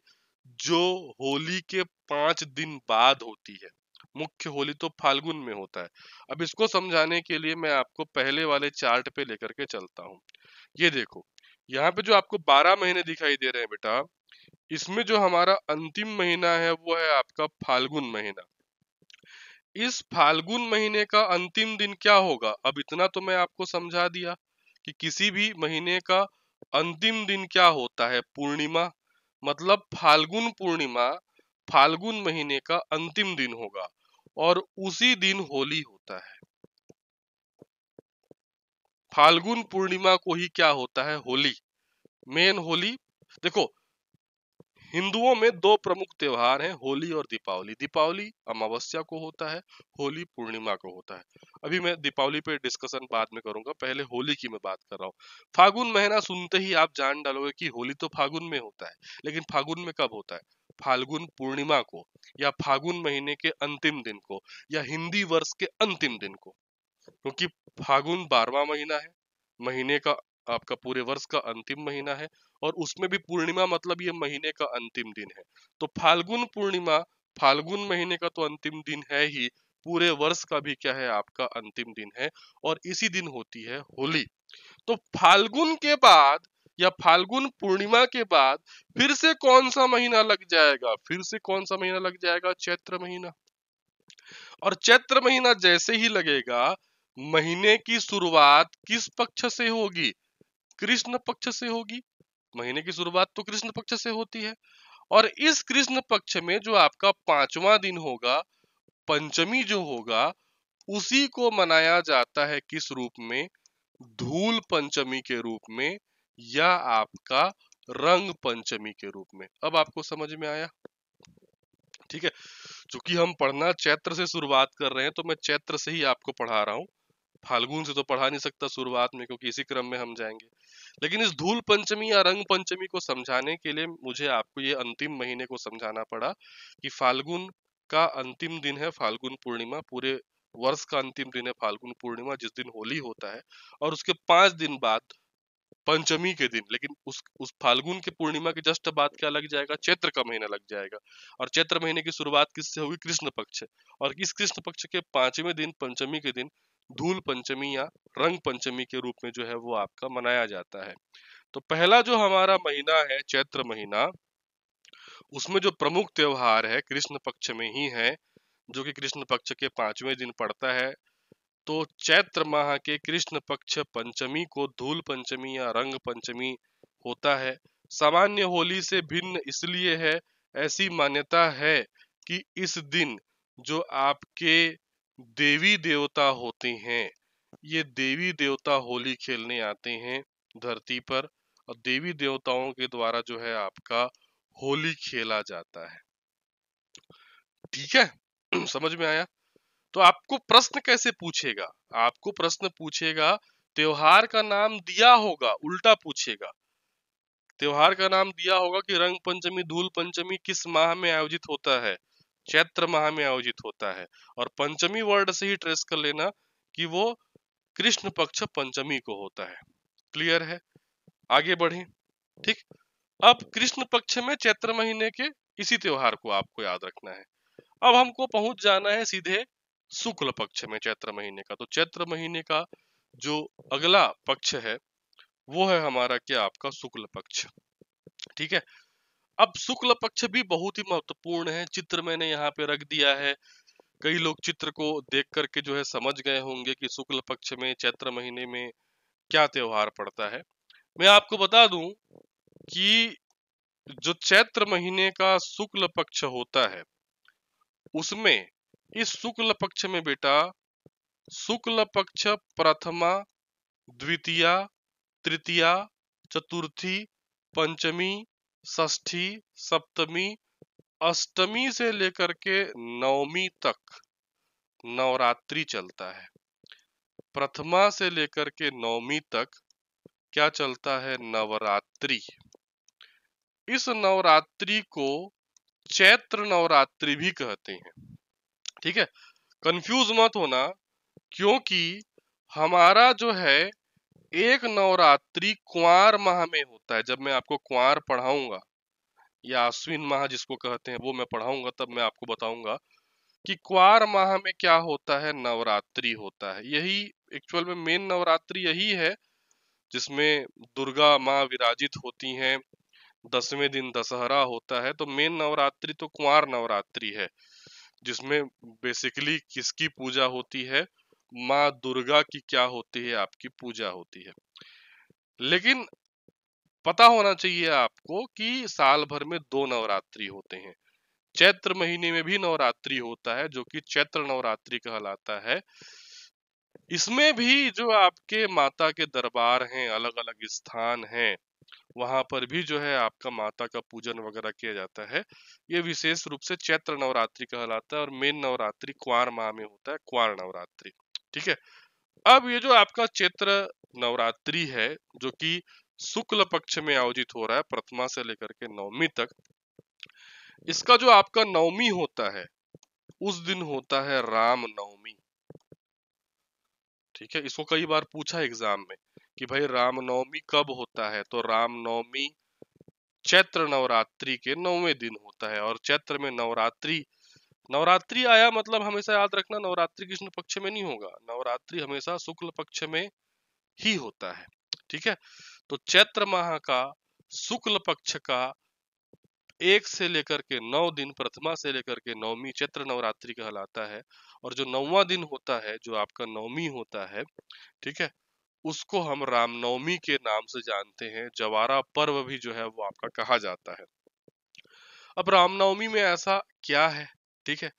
जो होली के पांच दिन बाद होती है मुख्य होली तो फाल्गुन में होता है अब इसको समझाने के लिए मैं आपको पहले वाले चार्ट पे लेकर के चलता हूँ ये देखो यहाँ पे जो आपको 12 महीने दिखाई दे रहे हैं बेटा इसमें जो हमारा अंतिम महीना है वो है आपका फाल्गुन महीना इस फाल्गुन महीने का अंतिम दिन क्या होगा अब इतना तो मैं आपको समझा दिया कि किसी भी महीने का अंतिम दिन क्या होता है पूर्णिमा मतलब फाल्गुन पूर्णिमा फाल्गुन महीने का अंतिम दिन होगा और उसी दिन होली होता है फाल्गुन पूर्णिमा को ही क्या होता है होली मेन होली देखो हिंदुओं में दो प्रमुख त्योहार हैं होली और दीपावली दीपावली अमावस्या को होता है होली पूर्णिमा को होता है अभी मैं दीपावली पे डिस्कशन बाद में करूंगा पहले होली की मैं बात कर रहा हूँ फागुन महीना सुनते ही आप जान डालोगे कि होली तो फागुन में होता है लेकिन फागुन में कब होता है फाल्गुन पूर्णिमा को या फागुन महीने के अंतिम दिन को या हिंदी वर्ष के अंतिम दिन को क्योंकि फागुन बारवा महीना है महीने का आपका पूरे वर्ष का अंतिम महीना है और उसमें भी पूर्णिमा मतलब ये महीने का अंतिम दिन है तो फाल्गुन पूर्णिमा फाल्गुन महीने का तो अंतिम दिन है ही पूरे वर्ष का भी क्या है आपका अंतिम दिन है और इसी दिन होती है होली तो फाल्गुन के बाद या फाल्गुन पूर्णिमा के बाद फिर से कौन सा महीना लग जाएगा फिर से कौन सा महीना लग जाएगा चैत्र महीना और चैत्र महीना जैसे ही लगेगा महीने की शुरुआत किस पक्ष से होगी कृष्ण पक्ष से होगी महीने की शुरुआत तो कृष्ण पक्ष से होती है और इस कृष्ण पक्ष में जो आपका पांचवा दिन होगा पंचमी जो होगा उसी को मनाया जाता है किस रूप में धूल पंचमी के रूप में या आपका रंग पंचमी के रूप में अब आपको समझ में आया ठीक है चूंकि हम पढ़ना चैत्र से शुरुआत कर रहे हैं तो मैं चैत्र से ही आपको पढ़ा रहा हूं फाल्गुन से तो पढ़ा नहीं सकता शुरुआत में क्योंकि इसी क्रम में हम जाएंगे लेकिन इस धूल पंचमी या रंग पंचमी को समझाने के लिए मुझे आपको ये अंतिम महीने को समझाना पड़ा कि फाल्गुन का अंतिम दिन है फाल्गुन पूर्णिमा पूरे वर्ष का अंतिम दिन है फाल्गुन पूर्णिमा जिस दिन होली होता है और उसके पांच दिन बाद पंचमी के दिन लेकिन उस उस फाल्गुन के पूर्णिमा के जस्ट बाद क्या लग जाएगा चैत्र का महीना लग जाएगा और चैत्र महीने की शुरुआत किससे होगी कृष्ण पक्ष और इस कृष्ण पक्ष के पांचवें दिन पंचमी के दिन धूल पंचमी या रंग पंचमी के रूप में जो है वो आपका मनाया जाता है तो पहला जो हमारा महीना है चैत्र महीना उसमें जो प्रमुख त्योहार है कृष्ण पक्ष में ही है जो कि कृष्ण पक्ष के पांचवें दिन पड़ता है तो चैत्र माह के कृष्ण पक्ष पंचमी को धूल पंचमी या रंग पंचमी होता है सामान्य होली से भिन्न इसलिए है ऐसी मान्यता है कि इस दिन जो आपके देवी देवता होते हैं ये देवी देवता होली खेलने आते हैं धरती पर और देवी देवताओं के द्वारा जो है आपका होली खेला जाता है ठीक है समझ में आया तो आपको प्रश्न कैसे पूछेगा आपको प्रश्न पूछेगा त्योहार का नाम दिया होगा उल्टा पूछेगा त्योहार का नाम दिया होगा कि रंग पंचमी धूल पंचमी किस माह में आयोजित होता है चैत्र माह में आयोजित होता है और पंचमी वर्ड से ही ट्रेस कर लेना कि वो कृष्ण पक्ष पंचमी को होता है क्लियर है आगे बढ़े ठीक अब कृष्ण पक्ष में चैत्र महीने के इसी त्योहार को आपको याद रखना है अब हमको पहुंच जाना है सीधे शुक्ल पक्ष में चैत्र महीने का तो चैत्र महीने का जो अगला पक्ष है वो है हमारा क्या आपका शुक्ल पक्ष ठीक है अब शुक्ल पक्ष भी बहुत ही महत्वपूर्ण है चित्र मैंने यहाँ पे रख दिया है कई लोग चित्र को देख करके जो है समझ गए होंगे कि शुक्ल पक्ष में चैत्र महीने में क्या त्योहार पड़ता है मैं आपको बता दूं कि जो चैत्र महीने का शुक्ल पक्ष होता है उसमें इस शुक्ल पक्ष में बेटा शुक्ल पक्ष प्रथमा द्वितीया तृतीया चतुर्थी पंचमी ष्ठी सप्तमी अष्टमी से लेकर के नवमी तक नवरात्रि चलता है प्रथमा से लेकर के नवमी तक क्या चलता है नवरात्रि इस नवरात्रि को चैत्र नवरात्रि भी कहते हैं ठीक है कंफ्यूज मत होना क्योंकि हमारा जो है एक नवरात्रि कुंवर माह में होता है जब मैं आपको कुंवर पढ़ाऊंगा या अश्विन माह जिसको कहते हैं वो मैं पढ़ाऊंगा तब मैं आपको बताऊंगा कि कुंवर माह में क्या होता है नवरात्रि होता है यही एक्चुअल में मेन नवरात्रि यही है जिसमें दुर्गा माँ विराजित होती हैं दसवें दिन दशहरा होता है तो मेन नवरात्रि तो कुंवर नवरात्रि है जिसमें बेसिकली किसकी पूजा होती है माँ दुर्गा की क्या होती है आपकी पूजा होती है लेकिन पता होना चाहिए आपको कि साल भर में दो नवरात्रि होते हैं चैत्र महीने में भी नवरात्रि होता है जो कि चैत्र नवरात्रि कहलाता है इसमें भी जो आपके माता के दरबार हैं अलग अलग स्थान हैं वहां पर भी जो है आपका माता का पूजन वगैरह किया जाता है ये विशेष रूप से चैत्र नवरात्रि कहलाता है और मेन नवरात्रि कुंवर माह में होता है कुंवर नवरात्रि ठीक है अब ये जो आपका चैत्र नवरात्रि है जो कि शुक्ल पक्ष में आयोजित हो रहा है प्रथमा से लेकर के नवमी तक इसका जो आपका नवमी होता है उस दिन होता है राम नवमी ठीक है इसको कई बार पूछा एग्जाम में कि भाई राम नवमी कब होता है तो राम नवमी चैत्र नवरात्रि के नौवे दिन होता है और चैत्र में नवरात्रि नवरात्रि आया मतलब हमेशा याद रखना नवरात्रि कृष्ण पक्ष में नहीं होगा नवरात्रि हमेशा शुक्ल पक्ष में ही होता है ठीक है तो चैत्र माह का शुक्ल पक्ष का एक से लेकर के नौ दिन प्रथमा से लेकर के नवमी चैत्र नवरात्रि कहलाता है और जो नौवा दिन होता है जो आपका नवमी होता है ठीक है उसको हम रामनवमी के नाम से जानते हैं जवारा पर्व भी जो है वो आपका कहा जाता है अब रामनवमी में ऐसा क्या है ठीक है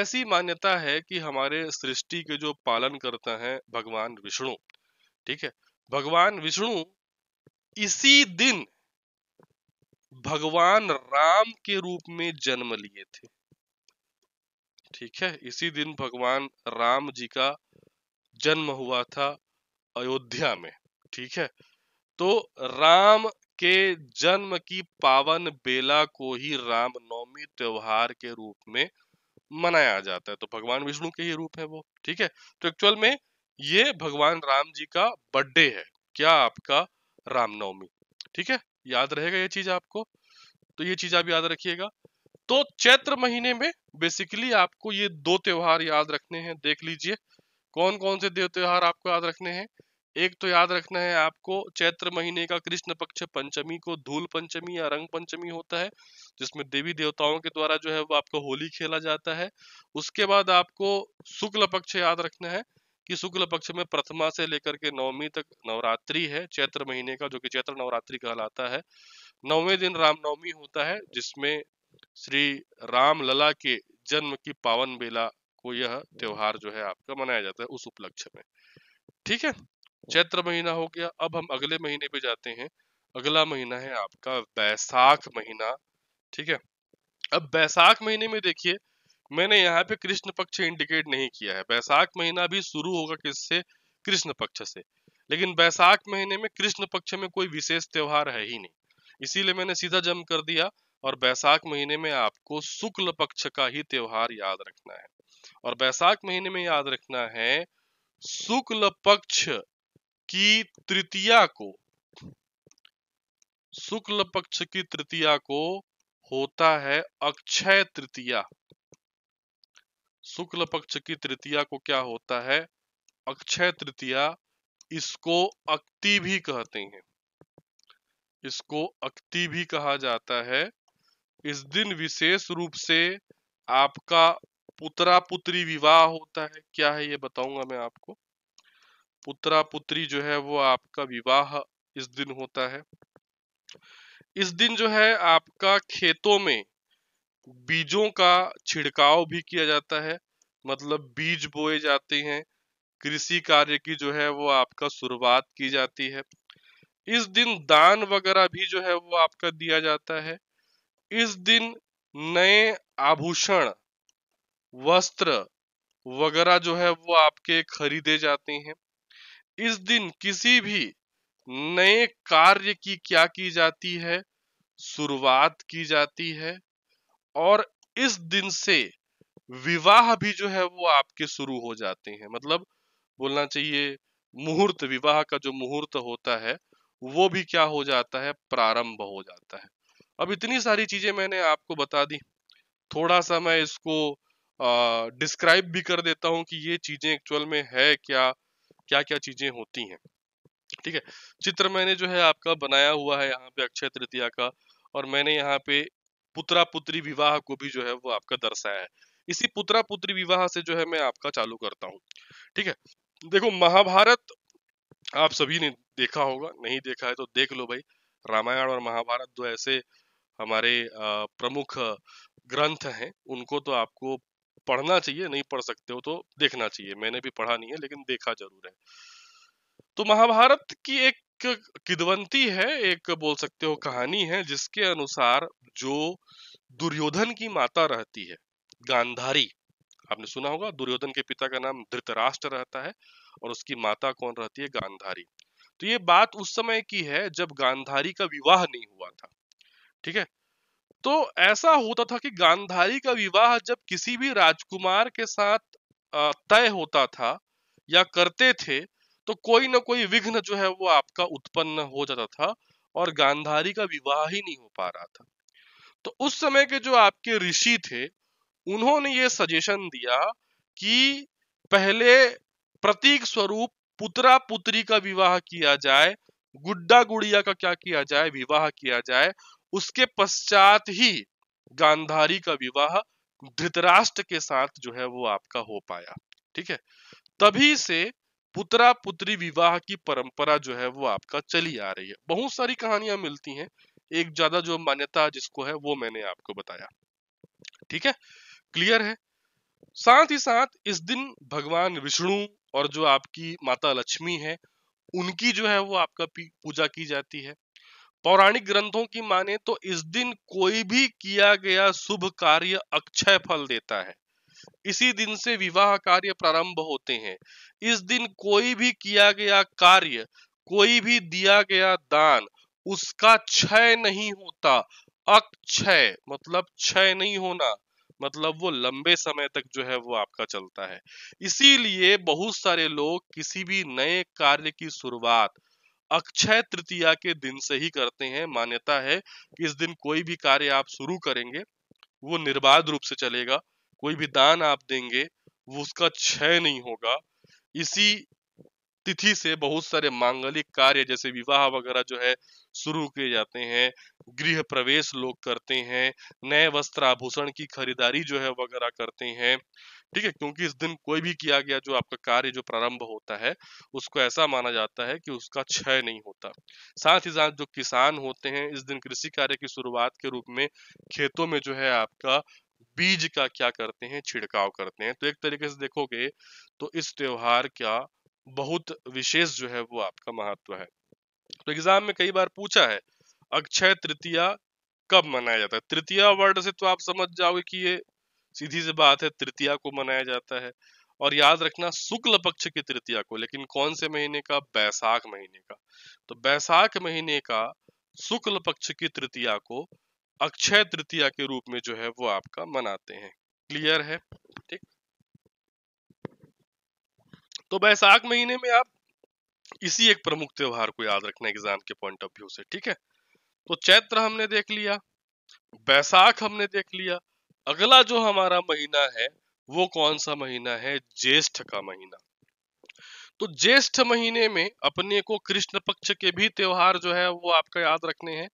ऐसी मान्यता है कि हमारे सृष्टि के जो पालन करते हैं भगवान विष्णु ठीक है भगवान विष्णु इसी दिन भगवान राम के रूप में जन्म लिए थे ठीक है इसी दिन भगवान राम जी का जन्म हुआ था अयोध्या में ठीक है तो राम के जन्म की पावन बेला को ही रामनवमी त्योहार के रूप में मनाया जाता है तो भगवान विष्णु के ही रूप है वो ठीक है तो एक्चुअल में ये भगवान राम जी का बर्थडे है क्या आपका रामनवमी ठीक है याद रहेगा ये चीज आपको तो ये चीज आप याद रखिएगा तो चैत्र महीने में बेसिकली आपको ये दो त्योहार याद रखने हैं देख लीजिए कौन कौन से देव त्योहार आपको याद रखने हैं एक तो याद रखना है आपको चैत्र महीने का कृष्ण पक्ष पंचमी को धूल पंचमी या रंग पंचमी होता है जिसमें देवी देवताओं के द्वारा जो है वो आपको होली खेला जाता है उसके बाद आपको शुक्ल पक्ष याद रखना है कि शुक्ल पक्ष में प्रथमा से लेकर के नवमी तक नवरात्रि है चैत्र महीने का जो कि चैत्र नवरात्रि कहलाता है नौवें दिन रामनवमी होता है जिसमें श्री राम लला के जन्म की पावन बेला को यह त्योहार जो है आपका मनाया जाता है उस उपलक्ष्य में ठीक है चैत्र महीना हो गया अब हम अगले महीने पे जाते हैं अगला महीना है आपका बैसाख महीना ठीक है अब बैसाख महीने में देखिए मैंने यहाँ पे कृष्ण पक्ष इंडिकेट नहीं किया है बैसाख महीना भी शुरू होगा किससे कृष्ण पक्ष से लेकिन बैसाख महीने में कृष्ण पक्ष में कोई विशेष त्योहार है ही नहीं इसीलिए मैंने सीधा जम कर दिया और बैसाख महीने में आपको शुक्ल पक्ष का ही त्योहार याद रखना है और बैसाख महीने में याद रखना है शुक्ल पक्ष कि तृतीया को शुक्ल पक्ष की तृतीया को होता है अक्षय तृतीया शुक्ल पक्ष की तृतीया को क्या होता है अक्षय तृतीया इसको अक्ति भी कहते हैं इसको अक्ति भी कहा जाता है इस दिन विशेष रूप से आपका पुत्रा पुत्री विवाह होता है क्या है ये बताऊंगा मैं आपको पुत्रा पुत्री जो है वो आपका विवाह इस दिन होता है इस दिन जो है आपका खेतों में बीजों का छिड़काव भी किया जाता है मतलब बीज बोए जाते हैं कृषि कार्य की जो है वो आपका शुरुआत की जाती है इस दिन दान वगैरह भी जो है वो आपका दिया जाता है इस दिन नए आभूषण वस्त्र वगैरह जो है वो आपके खरीदे जाते हैं इस दिन किसी भी नए कार्य की क्या की जाती है शुरुआत की जाती है और इस दिन से विवाह भी जो है वो आपके शुरू हो जाते हैं मतलब बोलना चाहिए मुहूर्त विवाह का जो मुहूर्त होता है वो भी क्या हो जाता है प्रारंभ हो जाता है अब इतनी सारी चीजें मैंने आपको बता दी थोड़ा सा मैं इसको डिस्क्राइब भी कर देता हूं कि ये चीजें एक्चुअल में है क्या क्या क्या चीजें होती हैं ठीक है चित्र मैंने जो है आपका बनाया हुआ है यहाँ पे अक्षय तृतीया का और मैंने यहाँ पे पुत्रा पुत्री विवाह को भी जो है वो आपका दर्शाया है इसी पुत्रा पुत्री विवाह से जो है मैं आपका चालू करता हूँ ठीक है देखो महाभारत आप सभी ने देखा होगा नहीं देखा है तो देख लो भाई रामायण और महाभारत दो ऐसे हमारे प्रमुख ग्रंथ हैं उनको तो आपको पढ़ना चाहिए नहीं पढ़ सकते हो तो देखना चाहिए मैंने भी पढ़ा नहीं है लेकिन देखा जरूर है तो महाभारत की एक किदवंती है एक बोल सकते हो कहानी है जिसके अनुसार जो दुर्योधन की माता रहती है गांधारी आपने सुना होगा दुर्योधन के पिता का नाम धृतराष्ट्र रहता है और उसकी माता कौन रहती है गांधारी तो ये बात उस समय की है जब गांधारी का विवाह नहीं हुआ था ठीक है तो ऐसा होता था कि गांधारी का विवाह जब किसी भी राजकुमार के साथ तय होता था या करते थे तो कोई ना कोई विघ्न जो है वो आपका उत्पन्न हो जाता था और गांधारी का विवाह ही नहीं हो पा रहा था तो उस समय के जो आपके ऋषि थे उन्होंने ये सजेशन दिया कि पहले प्रतीक स्वरूप पुत्रा पुत्री का विवाह किया जाए गुड्डा गुड़िया का क्या किया जाए विवाह किया जाए उसके पश्चात ही गांधारी का विवाह धृतराष्ट्र के साथ जो है वो आपका हो पाया ठीक है तभी से पुत्रा पुत्री विवाह की परंपरा जो है वो आपका चली आ रही है बहुत सारी कहानियां मिलती हैं एक ज्यादा जो मान्यता जिसको है वो मैंने आपको बताया ठीक है क्लियर है साथ ही साथ इस दिन भगवान विष्णु और जो आपकी माता लक्ष्मी है उनकी जो है वो आपका पूजा की जाती है पौराणिक ग्रंथों की माने तो इस दिन कोई भी किया गया शुभ कार्य अक्षय फल देता है इसी दिन से विवाह कार्य प्रारंभ होते हैं इस दिन कोई भी किया गया कार्य कोई भी दिया गया दान उसका क्षय नहीं होता अक्षय मतलब क्षय नहीं होना मतलब वो लंबे समय तक जो है वो आपका चलता है इसीलिए बहुत सारे लोग किसी भी नए कार्य की शुरुआत अक्षय तृतीया के दिन से ही करते हैं मान्यता है कि इस दिन कोई भी कार्य आप शुरू करेंगे वो निर्बाध रूप से चलेगा कोई भी दान आप देंगे वो उसका क्षय नहीं होगा इसी तिथि से बहुत सारे मांगलिक कार्य जैसे विवाह वगैरह जो है शुरू किए जाते हैं गृह प्रवेश लोग करते हैं नए वस्त्र आभूषण की खरीदारी जो है वगैरह करते हैं ठीक है क्योंकि इस दिन कोई भी किया गया जो आपका कार्य जो प्रारंभ होता है उसको ऐसा माना जाता है कि उसका क्षय नहीं होता साथ ही साथ जो किसान होते हैं इस दिन कृषि कार्य की शुरुआत के रूप में खेतों में जो है आपका बीज का क्या करते हैं छिड़काव करते हैं तो एक तरीके से देखोगे तो इस त्योहार का बहुत विशेष जो है वो आपका महत्व है तो एग्जाम में कई बार पूछा है अक्षय तृतीया कब मनाया जाता है तृतीया वर्ड से तो आप समझ जाओगे कि ये सीधी सी बात है तृतीया को मनाया जाता है और याद रखना शुक्ल पक्ष की तृतीया को लेकिन कौन से महीने का बैसाख महीने का तो बैसाख महीने का शुक्ल पक्ष की तृतीया को अक्षय तृतीया के रूप में जो है वो आपका मनाते हैं क्लियर है ठीक तो बैसाख महीने में आप इसी एक प्रमुख त्योहार को याद रखना एग्जाम के पॉइंट ऑफ व्यू से ठीक है तो चैत्र हमने देख लिया बैसाख हमने देख लिया अगला जो हमारा महीना है वो कौन सा महीना है ज्येष्ठ का महीना तो ज्येष्ठ महीने में अपने को कृष्ण पक्ष के भी त्योहार जो है वो आपका याद रखने हैं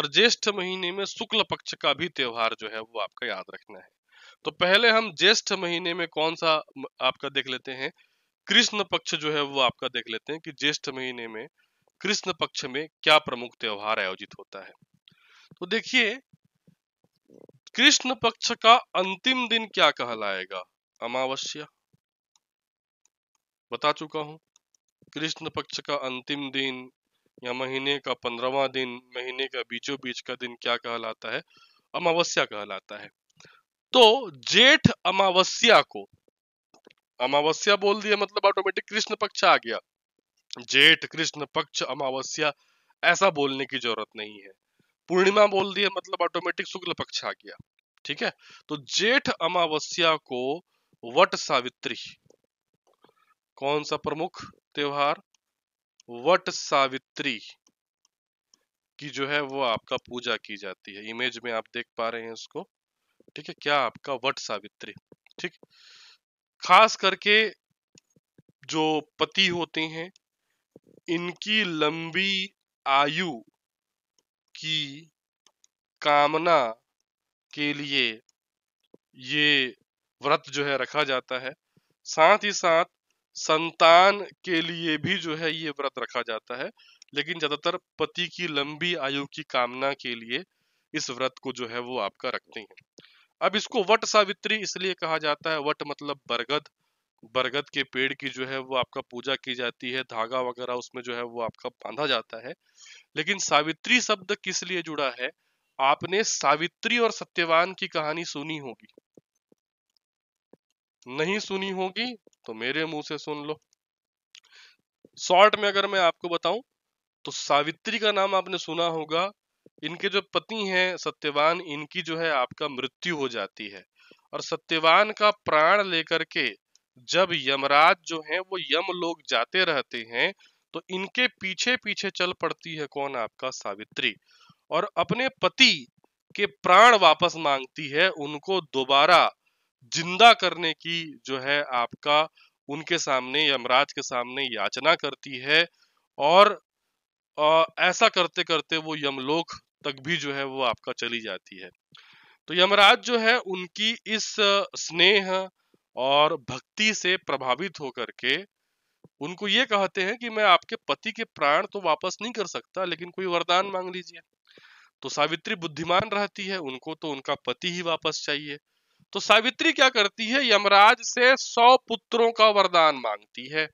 और ज्येष्ठ महीने में शुक्ल पक्ष का भी त्योहार जो है वो आपका याद रखना है तो पहले हम ज्येष्ठ महीने में कौन सा आपका देख लेते हैं कृष्ण पक्ष जो है वो आपका देख लेते हैं कि ज्येष्ठ महीने में कृष्ण पक्ष में क्या प्रमुख त्योहार आयोजित होता है तो देखिए कृष्ण पक्ष का अंतिम दिन क्या कहलाएगा अमावस्या बता चुका हूं कृष्ण पक्ष का अंतिम दिन या महीने का पंद्रवा दिन महीने का बीचों बीच का दिन क्या कहलाता है अमावस्या कहलाता है तो जेठ अमावस्या को अमावस्या बोल दिया मतलब ऑटोमेटिक कृष्ण पक्ष आ गया जेठ कृष्ण पक्ष अमावस्या ऐसा बोलने की जरूरत नहीं है पूर्णिमा बोल दिया मतलब ऑटोमेटिक शुक्ल पक्ष आ गया ठीक है तो जेठ अमावस्या को वट सावित्री कौन सा प्रमुख त्योहार वट सावित्री की जो है वो आपका पूजा की जाती है इमेज में आप देख पा रहे हैं इसको ठीक है क्या आपका वट सावित्री ठीक खास करके जो पति होते हैं इनकी लंबी आयु की कामना के लिए ये व्रत जो है रखा जाता है साथ ही साथ संतान के लिए भी जो है ये व्रत रखा जाता है लेकिन ज्यादातर पति की लंबी आयु की कामना के लिए इस व्रत को जो है वो आपका रखते हैं अब इसको वट सावित्री इसलिए कहा जाता है वट मतलब बरगद बरगद के पेड़ की जो है वो आपका पूजा की जाती है धागा वगैरह उसमें जो है वो आपका बांधा जाता है लेकिन सावित्री शब्द किस लिए जुड़ा है आपने सावित्री और सत्यवान की कहानी सुनी होगी नहीं सुनी होगी तो मेरे मुंह से सुन लो शॉर्ट में अगर मैं आपको बताऊं तो सावित्री का नाम आपने सुना होगा इनके जो पति हैं सत्यवान इनकी जो है आपका मृत्यु हो जाती है और सत्यवान का प्राण लेकर के जब यमराज जो है वो यम लोग जाते रहते हैं तो इनके पीछे पीछे चल पड़ती है कौन आपका सावित्री और अपने पति के प्राण वापस मांगती है उनको दोबारा जिंदा करने की जो है आपका उनके सामने यमराज के सामने याचना करती है और आ, ऐसा करते करते वो यमलोक तक भी जो है वो आपका चली जाती है तो यमराज जो है उनकी इस स्नेह और भक्ति से प्रभावित होकर के उनको ये कहते हैं कि मैं आपके पति के प्राण तो वापस नहीं कर सकता लेकिन कोई वरदान मांग लीजिए तो सावित्री बुद्धिमान रहती है उनको तो उनका पति ही वापस चाहिए तो सावित्री क्या करती है यमराज से सौ पुत्रों का वरदान मांगती है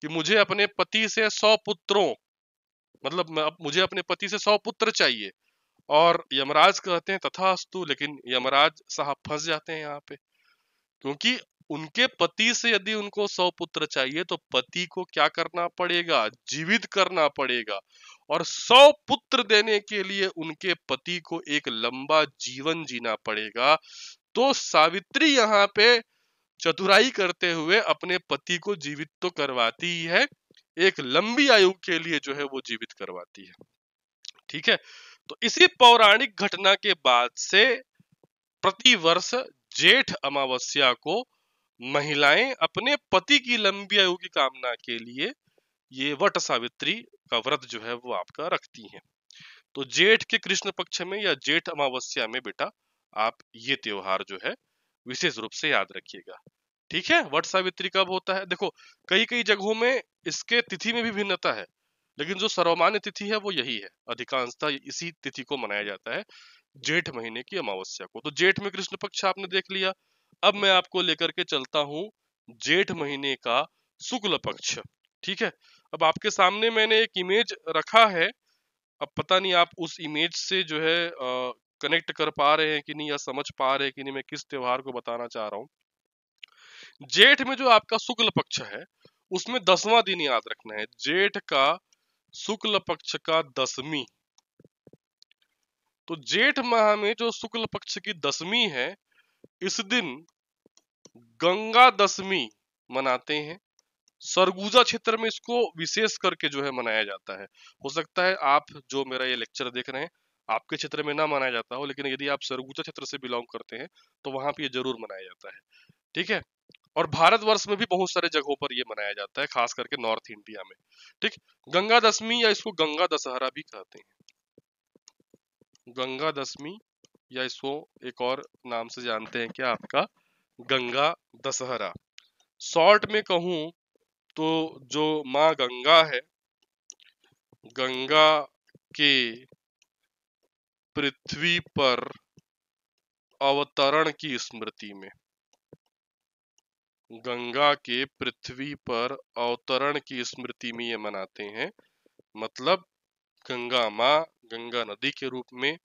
कि मुझे अपने पति से सौ पुत्रों मतलब मुझे अपने पति से सौ पुत्र चाहिए और यमराज कहते हैं तथा लेकिन यमराज साहब फंस जाते हैं यहाँ पे क्योंकि उनके पति से यदि उनको सौ पुत्र चाहिए तो पति को क्या करना पड़ेगा जीवित करना पड़ेगा और सौ पुत्र देने के लिए उनके पति को एक लंबा जीवन जीना पड़ेगा तो सावित्री यहाँ पे चतुराई करते हुए अपने पति को जीवित तो करवाती ही है एक लंबी आयु के लिए जो है वो जीवित करवाती है ठीक है तो इसी पौराणिक घटना के बाद से प्रति वर्ष जेठ अमावस्या को महिलाएं अपने पति की लंबी आयु की कामना के लिए ये वट सावित्री का व्रत जो है वो आपका रखती हैं तो जेठ के कृष्ण पक्ष में या जेठ अमावस्या में बेटा आप ये त्योहार जो है विशेष रूप से याद रखिएगा ठीक है वट सावित्री कब होता है देखो कई कई जगहों में इसके तिथि में भी भिन्नता है लेकिन जो सर्वमान्य तिथि है वो यही है अधिकांशता इसी तिथि को मनाया जाता है जेठ महीने की अमावस्या को तो जेठ में कृष्ण पक्ष आपने देख लिया अब मैं आपको लेकर के चलता हूं जेठ महीने का शुक्ल पक्ष ठीक है अब आपके सामने मैंने एक इमेज रखा है अब पता नहीं आप उस इमेज से जो है आ, कनेक्ट कर पा रहे हैं कि नहीं या समझ पा रहे हैं कि नहीं मैं किस त्योहार को बताना चाह रहा हूं जेठ में जो आपका शुक्ल पक्ष है उसमें दसवां दिन याद रखना है जेठ का शुक्ल पक्ष का दसवीं तो जेठ माह में जो शुक्ल पक्ष की दसवीं है इस दिन गंगा दशमी मनाते हैं सरगुजा क्षेत्र में इसको विशेष करके जो है मनाया जाता है हो सकता है आप जो मेरा ये लेक्चर देख रहे हैं आपके क्षेत्र में ना मनाया जाता हो लेकिन यदि आप सरगुजा क्षेत्र से बिलोंग करते हैं तो वहां पर ये जरूर मनाया जाता है ठीक है और भारतवर्ष में भी बहुत सारे जगहों पर यह मनाया जाता है खास करके नॉर्थ इंडिया में ठीक गंगा दशमी या इसको गंगा दशहरा भी कहते हैं गंगा दशमी या इसको एक और नाम से जानते हैं क्या आपका गंगा दशहरा शॉर्ट में कहूं तो जो माँ गंगा है गंगा के पृथ्वी पर अवतरण की स्मृति में गंगा के पृथ्वी पर अवतरण की स्मृति में ये मनाते हैं मतलब गंगा माँ गंगा नदी के रूप में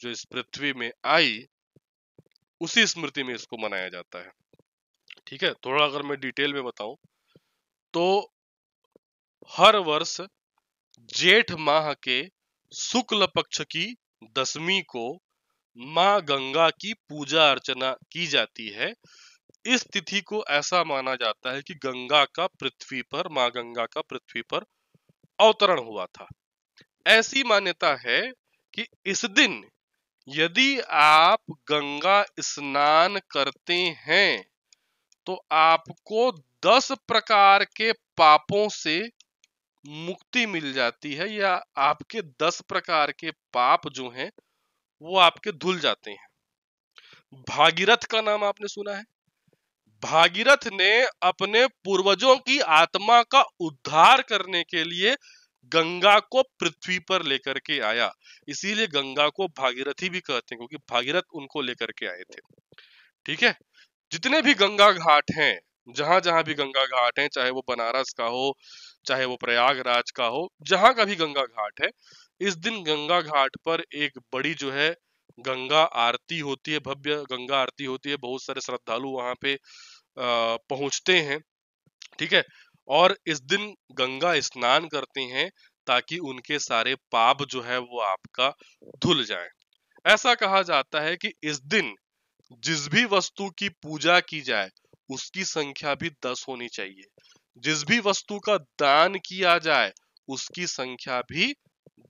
जो इस पृथ्वी में आई उसी स्मृति में इसको मनाया जाता है ठीक है थोड़ा अगर मैं डिटेल में बताऊं तो हर वर्ष जेठ माह के शुक्ल पक्ष की दसवीं को माँ गंगा की पूजा अर्चना की जाती है इस तिथि को ऐसा माना जाता है कि गंगा का पृथ्वी पर माँ गंगा का पृथ्वी पर अवतरण हुआ था ऐसी मान्यता है कि इस दिन यदि आप गंगा स्नान करते हैं तो आपको दस प्रकार के पापों से मुक्ति मिल जाती है या आपके दस प्रकार के पाप जो हैं वो आपके धुल जाते हैं भागीरथ का नाम आपने सुना है भागीरथ ने अपने पूर्वजों की आत्मा का उद्धार करने के लिए गंगा को पृथ्वी पर लेकर के आया इसीलिए गंगा को भागीरथी भी कहते हैं क्योंकि भागीरथ उनको लेकर के आए थे ठीक है जितने भी गंगा घाट हैं जहां जहां भी गंगा घाट है चाहे वो बनारस का हो चाहे वो प्रयागराज का हो जहां का भी गंगा घाट है इस दिन गंगा घाट पर एक बड़ी जो है गंगा आरती होती है भव्य गंगा आरती होती है बहुत सारे श्रद्धालु वहां पे पहुंचते हैं ठीक है और इस दिन गंगा स्नान करते हैं ताकि उनके सारे पाप जो है वो आपका धुल जाए ऐसा कहा जाता है कि इस दिन जिस भी वस्तु की पूजा की जाए उसकी संख्या भी दस होनी चाहिए जिस भी वस्तु का दान किया जाए उसकी संख्या भी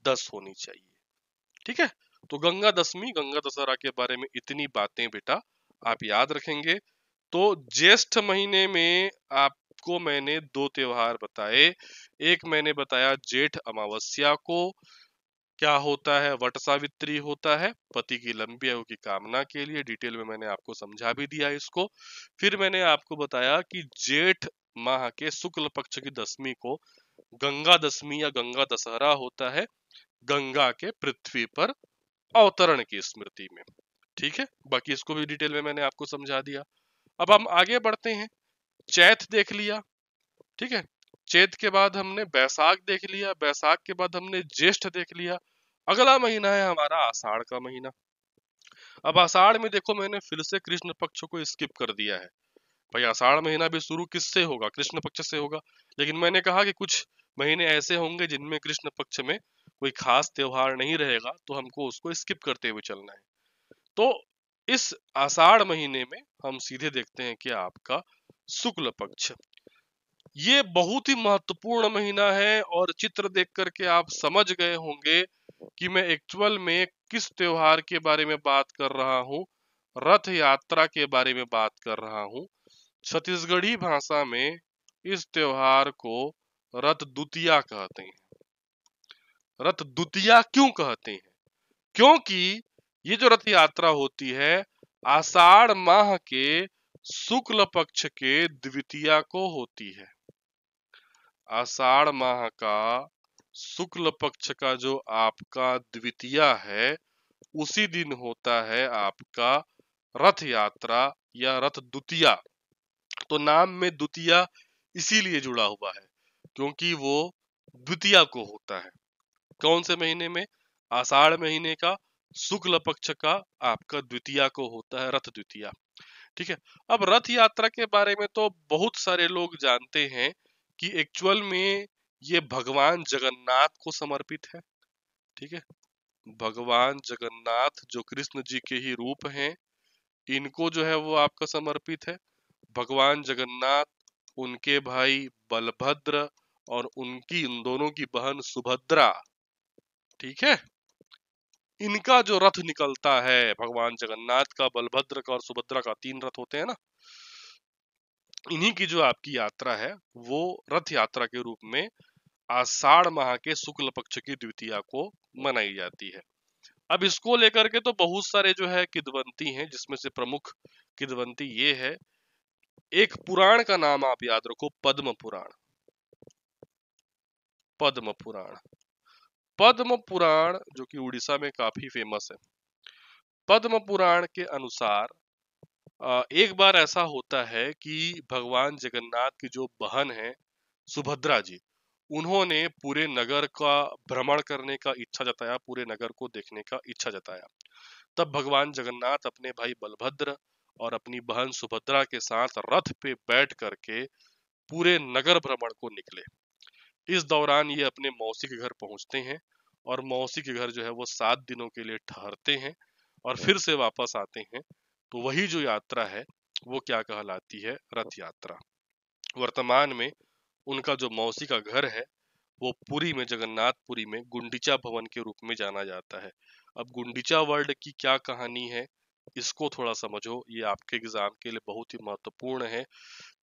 दस होनी चाहिए ठीक है तो गंगा दशमी गंगा दशहरा के बारे में इतनी बातें बेटा आप याद रखेंगे तो ज्येष्ठ महीने में आप आपको मैंने दो त्योहार बताए एक मैंने बताया जेठ अमावस्या को क्या होता है वट सावित्री होता है पति की लंबी आयु की कामना के लिए डिटेल में मैंने आपको समझा भी दिया इसको फिर मैंने आपको बताया कि जेठ माह के शुक्ल पक्ष की दसवीं को गंगा दशमी या गंगा दशहरा होता है गंगा के पृथ्वी पर अवतरण की स्मृति में ठीक है बाकी इसको भी डिटेल में मैंने आपको समझा दिया अब हम आगे बढ़ते हैं चैत देख लिया ठीक है चैत के बाद हमने बैसाख देख लिया बैसाख के बाद हमने ज्येष्ठ देख लिया अगला महीना है हमारा आषाढ़ का महीना अब आषाढ़ में देखो मैंने फिर से कृष्ण पक्ष को स्किप कर दिया है भाई आषाढ़ महीना भी शुरू किससे होगा कृष्ण पक्ष से होगा लेकिन मैंने कहा कि कुछ महीने ऐसे होंगे जिनमें कृष्ण पक्ष में कोई खास त्योहार नहीं रहेगा तो हमको उसको स्किप करते हुए चलना है तो इस आषाढ़ महीने में हम सीधे देखते हैं कि आपका शुक्ल पक्ष ये बहुत ही महत्वपूर्ण महीना है और चित्र देख करके आप समझ गए होंगे कि मैं एक्चुअल में किस त्योहार के बारे में बात कर रहा हूँ रथ यात्रा के बारे में बात कर रहा हूँ छत्तीसगढ़ी भाषा में इस त्योहार को रथ द्वितीया कहते हैं रथ द्वितीया क्यों कहते हैं क्योंकि ये जो रथ यात्रा होती है आषाढ़ माह के शुक्ल पक्ष के द्वितीय को होती है आषाढ़ माह का शुक्ल पक्ष का जो आपका द्वितीय है उसी दिन होता है आपका रथ यात्रा या रथ द्वितीया तो नाम में द्वितीया इसीलिए जुड़ा हुआ है क्योंकि वो द्वितीय को होता है कौन से महीने में आषाढ़ महीने का शुक्ल पक्ष का आपका द्वितीय को होता है रथ द्वितीय ठीक है अब रथ यात्रा के बारे में तो बहुत सारे लोग जानते हैं कि एक्चुअल में ये भगवान जगन्नाथ को समर्पित है ठीक है भगवान जगन्नाथ जो कृष्ण जी के ही रूप हैं इनको जो है वो आपका समर्पित है भगवान जगन्नाथ उनके भाई बलभद्र और उनकी इन दोनों की बहन सुभद्रा ठीक है इनका जो रथ निकलता है भगवान जगन्नाथ का बलभद्र का और सुभद्रा का तीन रथ होते हैं ना इन्हीं की जो आपकी यात्रा है वो रथ यात्रा के रूप में आषाढ़ माह के शुक्ल पक्ष की द्वितीया को मनाई जाती है अब इसको लेकर के तो बहुत सारे जो है किदवंती हैं जिसमें से प्रमुख किदवंती ये है एक पुराण का नाम आप याद रखो पद्म पुराण पद्म पुराण पद्म पुराण जो कि उड़ीसा में काफी फेमस है पद्म पुराण के अनुसार एक बार ऐसा होता है कि भगवान जगन्नाथ की जो बहन है सुभद्रा जी उन्होंने पूरे नगर का भ्रमण करने का इच्छा जताया पूरे नगर को देखने का इच्छा जताया तब भगवान जगन्नाथ अपने भाई बलभद्र और अपनी बहन सुभद्रा के साथ रथ पे बैठ करके पूरे नगर भ्रमण को निकले इस दौरान ये अपने मौसी के घर पहुंचते हैं और मौसी के घर जो है वो सात दिनों के लिए ठहरते हैं और फिर से वापस आते हैं तो वही जो यात्रा है वो क्या कहलाती है रथ यात्रा वर्तमान में उनका जो मौसी का घर है वो पुरी में जगन्नाथपुरी में गुंडीचा भवन के रूप में जाना जाता है अब गुंडीचा वर्ल्ड की क्या कहानी है इसको थोड़ा समझो ये आपके एग्जाम के लिए बहुत ही महत्वपूर्ण है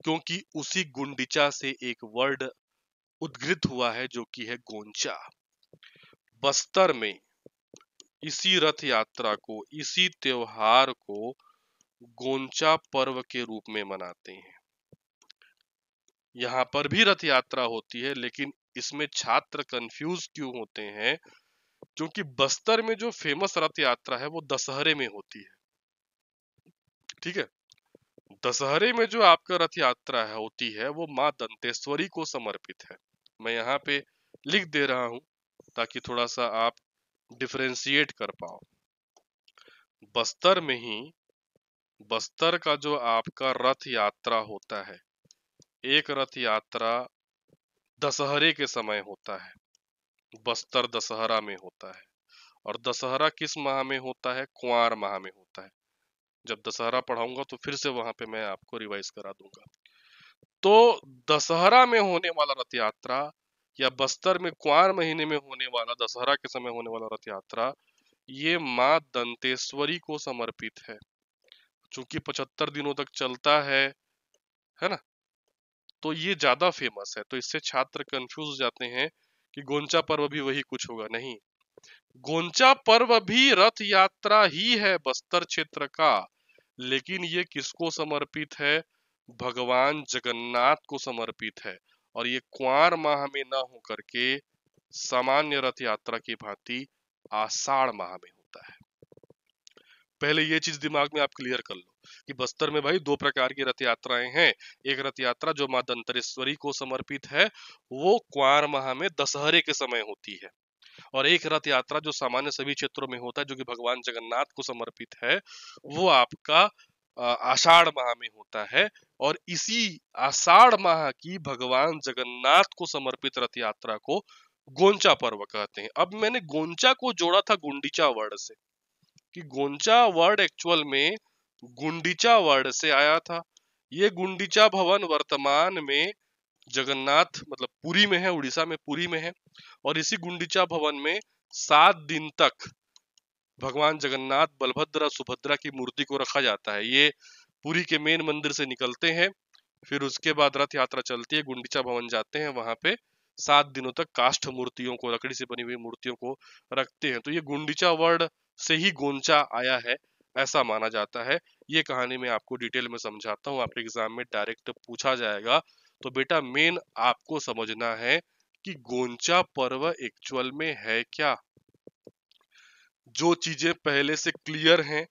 क्योंकि उसी गुंडीचा से एक वर्ड उद्घृत हुआ है जो कि है गोंचा बस्तर में इसी रथ यात्रा को इसी त्योहार को गोंचा पर्व के रूप में मनाते हैं यहाँ पर भी रथ यात्रा होती है लेकिन इसमें छात्र कंफ्यूज क्यों होते हैं क्योंकि बस्तर में जो फेमस रथ यात्रा है वो दशहरे में होती है ठीक है दशहरे में जो आपका रथ यात्रा है होती है वो माँ दंतेश्वरी को समर्पित है मैं यहाँ पे लिख दे रहा हूँ ताकि थोड़ा सा आप डिफ्रेंशिएट कर पाओ बस्तर में ही बस्तर का जो आपका रथ यात्रा होता है एक रथ यात्रा दशहरे के समय होता है बस्तर दशहरा में होता है और दशहरा किस माह में होता है कुंवर माह में होता है जब दशहरा पढ़ाऊंगा तो फिर से वहां पे मैं आपको रिवाइज करा दूंगा तो दशहरा में होने वाला रथ यात्रा या बस्तर में कुआर महीने में होने वाला दशहरा के समय होने वाला रथ यात्रा ये माँ दंतेश्वरी को समर्पित है चूंकि पचहत्तर दिनों तक चलता है है ना तो ये ज्यादा फेमस है तो इससे छात्र कंफ्यूज जाते हैं कि गोंचा पर्व भी वही कुछ होगा नहीं गोंचा पर्व भी रथ यात्रा ही है बस्तर क्षेत्र का लेकिन ये किसको समर्पित है भगवान जगन्नाथ को समर्पित है और ये कुआर माह में न हो करके सामान्य रथ यात्रा की भांति आषाढ़ माह में होता है पहले ये चीज दिमाग में आप क्लियर कर लो कि बस्तर में भाई दो प्रकार की रथ यात्राएं हैं एक रथ यात्रा जो माँ दंतरेश्वरी को समर्पित है वो कुआर माह में दशहरे के समय होती है और एक रथ यात्रा जो सामान्य सभी क्षेत्रों में होता है जो कि भगवान जगन्नाथ को समर्पित है वो आपका आषाढ़ माह में होता है और इसी आषाढ़ माह की भगवान जगन्नाथ को समर्पित रथ यात्रा को गोंचा पर्व कहते हैं अब मैंने गोंचा को जोड़ा था गुंडीचा वर्ड से कि गोंचा वर्ड एक्चुअल में गुंडीचा वर्ड से आया था ये गुंडीचा भवन वर्तमान में जगन्नाथ मतलब पुरी में है उड़ीसा में पुरी में है और इसी गुंडीचा भवन में सात दिन तक भगवान जगन्नाथ बलभद्र और सुभद्रा की मूर्ति को रखा जाता है ये पुरी के मेन मंदिर से निकलते हैं फिर उसके बाद रथ यात्रा चलती है गुंडीचा भवन जाते हैं वहां पे सात दिनों तक काष्ठ मूर्तियों को लकड़ी से बनी हुई मूर्तियों को रखते हैं तो ये गुंडीचा वर्ड से ही गोंचा आया है ऐसा माना जाता है ये कहानी मैं आपको डिटेल में समझाता हूँ आपके एग्जाम में डायरेक्ट पूछा जाएगा तो बेटा मेन आपको समझना है कि गोंचा पर्व एक्चुअल में है क्या जो चीजें पहले से क्लियर हैं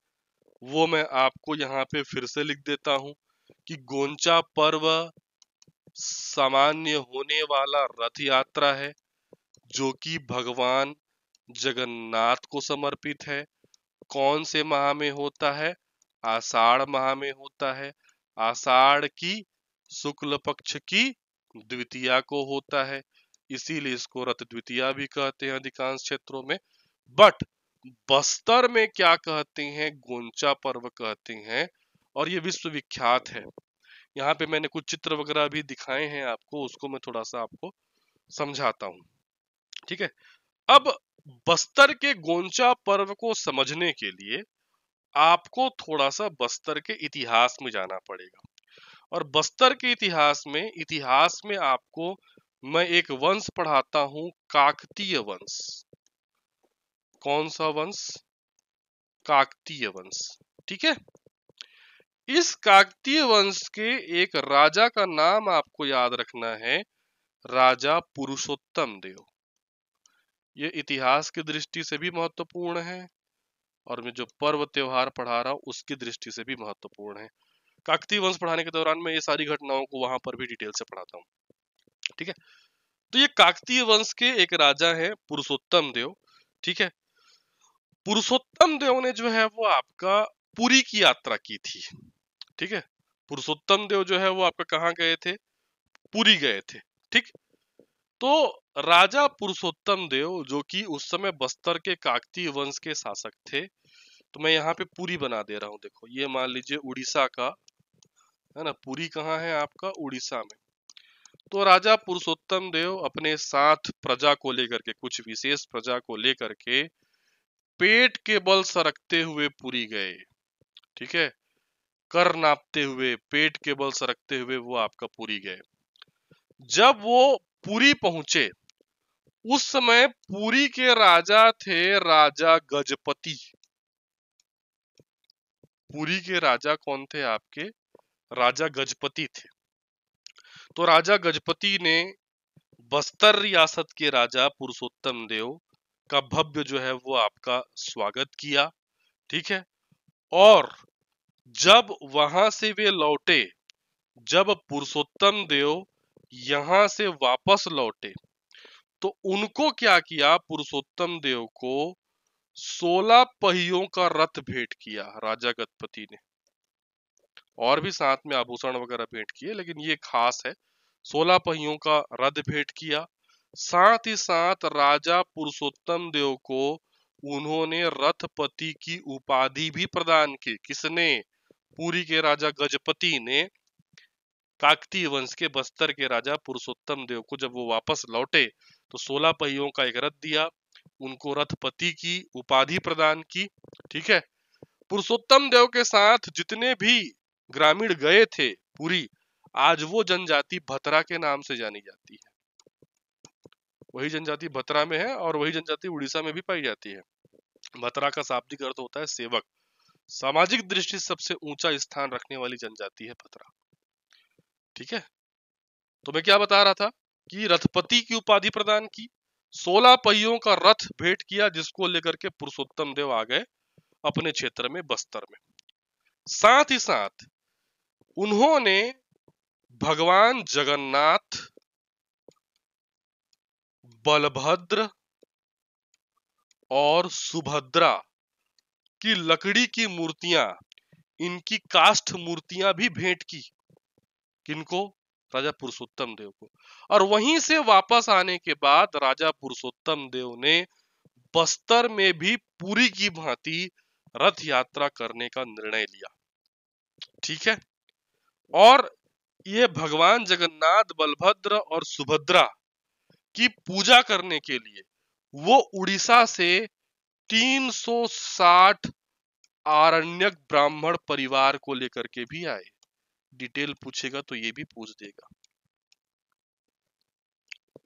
वो मैं आपको यहाँ पे फिर से लिख देता हूँ कि गोंचा पर्व सामान्य होने वाला रथ यात्रा है जो कि भगवान जगन्नाथ को समर्पित है कौन से माह में होता है आषाढ़ माह में होता है आषाढ़ की शुक्ल पक्ष की द्वितीया को होता है इसीलिए इसको रथ द्वितीया भी कहते हैं अधिकांश क्षेत्रों में बट बस्तर में क्या कहते हैं गोंचा पर्व कहते हैं और ये विश्वविख्यात है यहाँ पे मैंने कुछ चित्र वगैरह भी दिखाए हैं आपको उसको मैं थोड़ा सा आपको समझाता हूं ठीक है अब बस्तर के गोंचा पर्व को समझने के लिए आपको थोड़ा सा बस्तर के इतिहास में जाना पड़ेगा और बस्तर के इतिहास में इतिहास में आपको मैं एक वंश पढ़ाता हूं काकतीय वंश कौन सा वंश काकतीय वंश ठीक है इस काकतीय वंश के एक राजा का नाम आपको याद रखना है राजा पुरुषोत्तम देव ये इतिहास की दृष्टि से भी महत्वपूर्ण है और मैं जो पर्व त्योहार पढ़ा रहा हूं उसकी दृष्टि से भी महत्वपूर्ण है काकतीय वंश पढ़ाने के दौरान मैं ये सारी घटनाओं को वहां पर भी डिटेल से पढ़ाता हूँ ठीक है तो ये काकतीय वंश के एक राजा है पुरुषोत्तम देव ठीक है पुरुषोत्तम देव ने जो है वो आपका पुरी की यात्रा की थी ठीक है पुरुषोत्तम देव जो है वो आपका कहा गए थे पुरी गए थे ठीक तो राजा पुरुषोत्तम देव जो कि उस समय बस्तर के काकती वंश के शासक थे तो मैं यहाँ पे पूरी बना दे रहा हूँ देखो ये मान लीजिए उड़ीसा का है ना पुरी कहाँ है आपका उड़ीसा में तो राजा पुरुषोत्तम देव अपने साथ प्रजा को लेकर के कुछ विशेष प्रजा को लेकर के पेट के बल सरकते हुए पूरी गए ठीक है कर नापते हुए पेट के बल सरकते हुए वो आपका पूरी गए जब वो पूरी पहुंचे उस समय पूरी के राजा थे राजा गजपति पूरी के राजा कौन थे आपके राजा गजपति थे तो राजा गजपति ने बस्तर रियासत के राजा पुरुषोत्तम देव का भव्य जो है वो आपका स्वागत किया ठीक है और जब वहां से वे लौटे जब पुरुषोत्तम देव यहां से वापस लौटे तो उनको क्या किया पुरुषोत्तम देव को सोलह पहियों का रथ भेंट किया राजा गणपति ने और भी साथ में आभूषण वगैरह भेंट किए लेकिन ये खास है सोलह पहियों का रथ भेंट किया साथ ही साथ राजा पुरुषोत्तम देव को उन्होंने रथपति की उपाधि भी प्रदान की किसने पुरी के राजा गजपति ने काकती वंश के बस्तर के राजा पुरुषोत्तम देव को जब वो वापस लौटे तो सोलह पहियों का एक रथ दिया उनको रथपति की उपाधि प्रदान की ठीक है पुरुषोत्तम देव के साथ जितने भी ग्रामीण गए थे पूरी आज वो जनजाति भतरा के नाम से जानी जाती है वही जनजाति भतरा में है और वही जनजाति उड़ीसा में भी पाई जाती है भतरा का शाब्दिक अर्थ होता है सेवक सामाजिक दृष्टि सबसे ऊंचा स्थान रखने वाली जनजाति है भतरा ठीक है तो मैं क्या बता रहा था कि रथपति की उपाधि प्रदान की सोलह पहियों का रथ भेंट किया जिसको लेकर के पुरुषोत्तम देव आ गए अपने क्षेत्र में बस्तर में साथ ही साथ उन्होंने भगवान जगन्नाथ बलभद्र और सुभद्रा की लकड़ी की मूर्तियां इनकी काष्ठ मूर्तियां भी भेंट की किनको राजा पुरुषोत्तम देव को और वहीं से वापस आने के बाद राजा पुरुषोत्तम देव ने बस्तर में भी पूरी की भांति रथ यात्रा करने का निर्णय लिया ठीक है और ये भगवान जगन्नाथ बलभद्र और सुभद्रा की पूजा करने के लिए वो उड़ीसा से 360 आरण्यक ब्राह्मण परिवार को लेकर के भी आए डिटेल पूछेगा तो ये भी पूछ देगा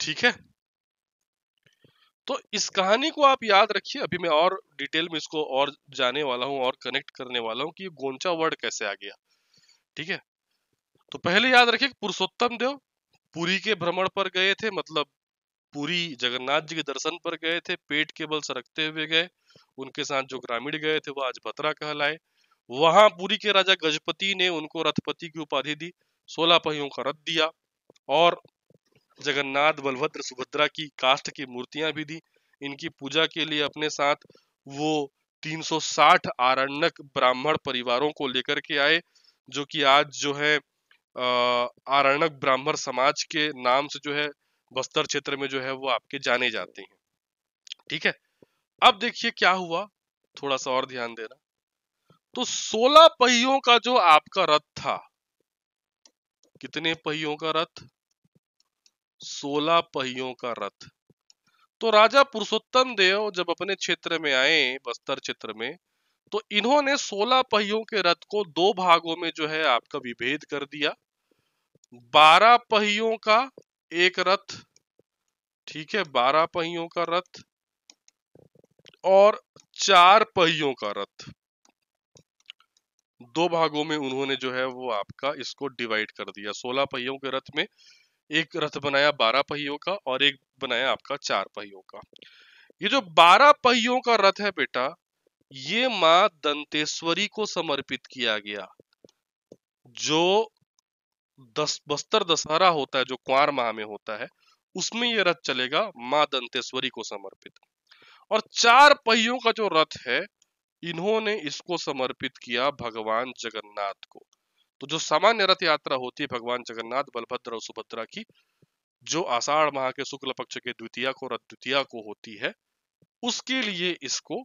ठीक है तो इस कहानी को आप याद रखिए अभी मैं और डिटेल में इसको और जाने वाला हूं और कनेक्ट करने वाला हूं कि गोंचा वर्ड कैसे आ गया ठीक है तो पहले याद रखिए पुरुषोत्तम देव पुरी के भ्रमण पर गए थे मतलब पुरी जगन्नाथ जी के दर्शन पर गए थे पेट के बल सरकते हुए गए उनके साथ जो ग्रामीण गए थे वो आज भतरा कहलाए वहां पुरी के राजा गजपति ने उनको रथपति की उपाधि दी सोलह पहियों का रथ दिया और जगन्नाथ बलभद्र सुभद्रा की काष्ठ की मूर्तियां भी दी इनकी पूजा के लिए अपने साथ वो 360 आरण्यक ब्राह्मण परिवारों को लेकर के आए जो कि आज जो है आरण्यक ब्राह्मण समाज के नाम से जो है बस्तर क्षेत्र में जो है वो आपके जाने जाते हैं ठीक है अब देखिए क्या हुआ थोड़ा सा और ध्यान देना तो 16 पहियों का जो आपका रथ था कितने पहियों का रथ 16 पहियों का रथ तो राजा पुरुषोत्तम देव जब अपने क्षेत्र में आए बस्तर क्षेत्र में तो इन्होंने 16 पहियों के रथ को दो भागों में जो है आपका विभेद कर दिया 12 पहियों का एक रथ ठीक है बारह पहियों का रथ और चार पहियों का रथ दो भागों में उन्होंने जो है वो आपका इसको डिवाइड कर दिया सोलह पहियों के रथ में एक रथ बनाया बारह पहियों का और एक बनाया आपका चार पहियों का ये जो बारह पहियों का रथ है बेटा ये माँ दंतेश्वरी को समर्पित किया गया जो दस बस्तर दशहरा होता है जो कुंवर माह में होता है उसमें यह रथ चलेगा माँ दंतेश्वरी को समर्पित और चार पहियों का जो रथ है इन्होंने इसको समर्पित किया भगवान जगन्नाथ को तो जो सामान्य रथ यात्रा होती है भगवान जगन्नाथ बलभद्र और सुभद्रा की जो आषाढ़ माह के शुक्ल पक्ष के द्वितीय को रथ द्वितीय को होती है उसके लिए इसको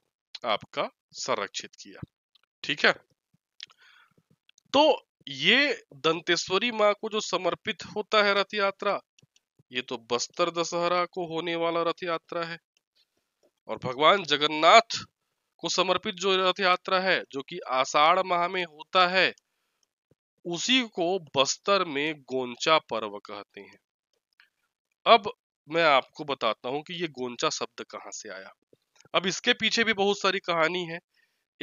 आपका संरक्षित किया ठीक है तो ये दंतेश्वरी माँ को जो समर्पित होता है रथ यात्रा ये तो बस्तर दशहरा को होने वाला रथ यात्रा है और भगवान जगन्नाथ को समर्पित जो रथ यात्रा है जो कि आषाढ़ माह में होता है उसी को बस्तर में गोंचा पर्व कहते हैं अब मैं आपको बताता हूं कि ये गोंचा शब्द कहाँ से आया अब इसके पीछे भी बहुत सारी कहानी है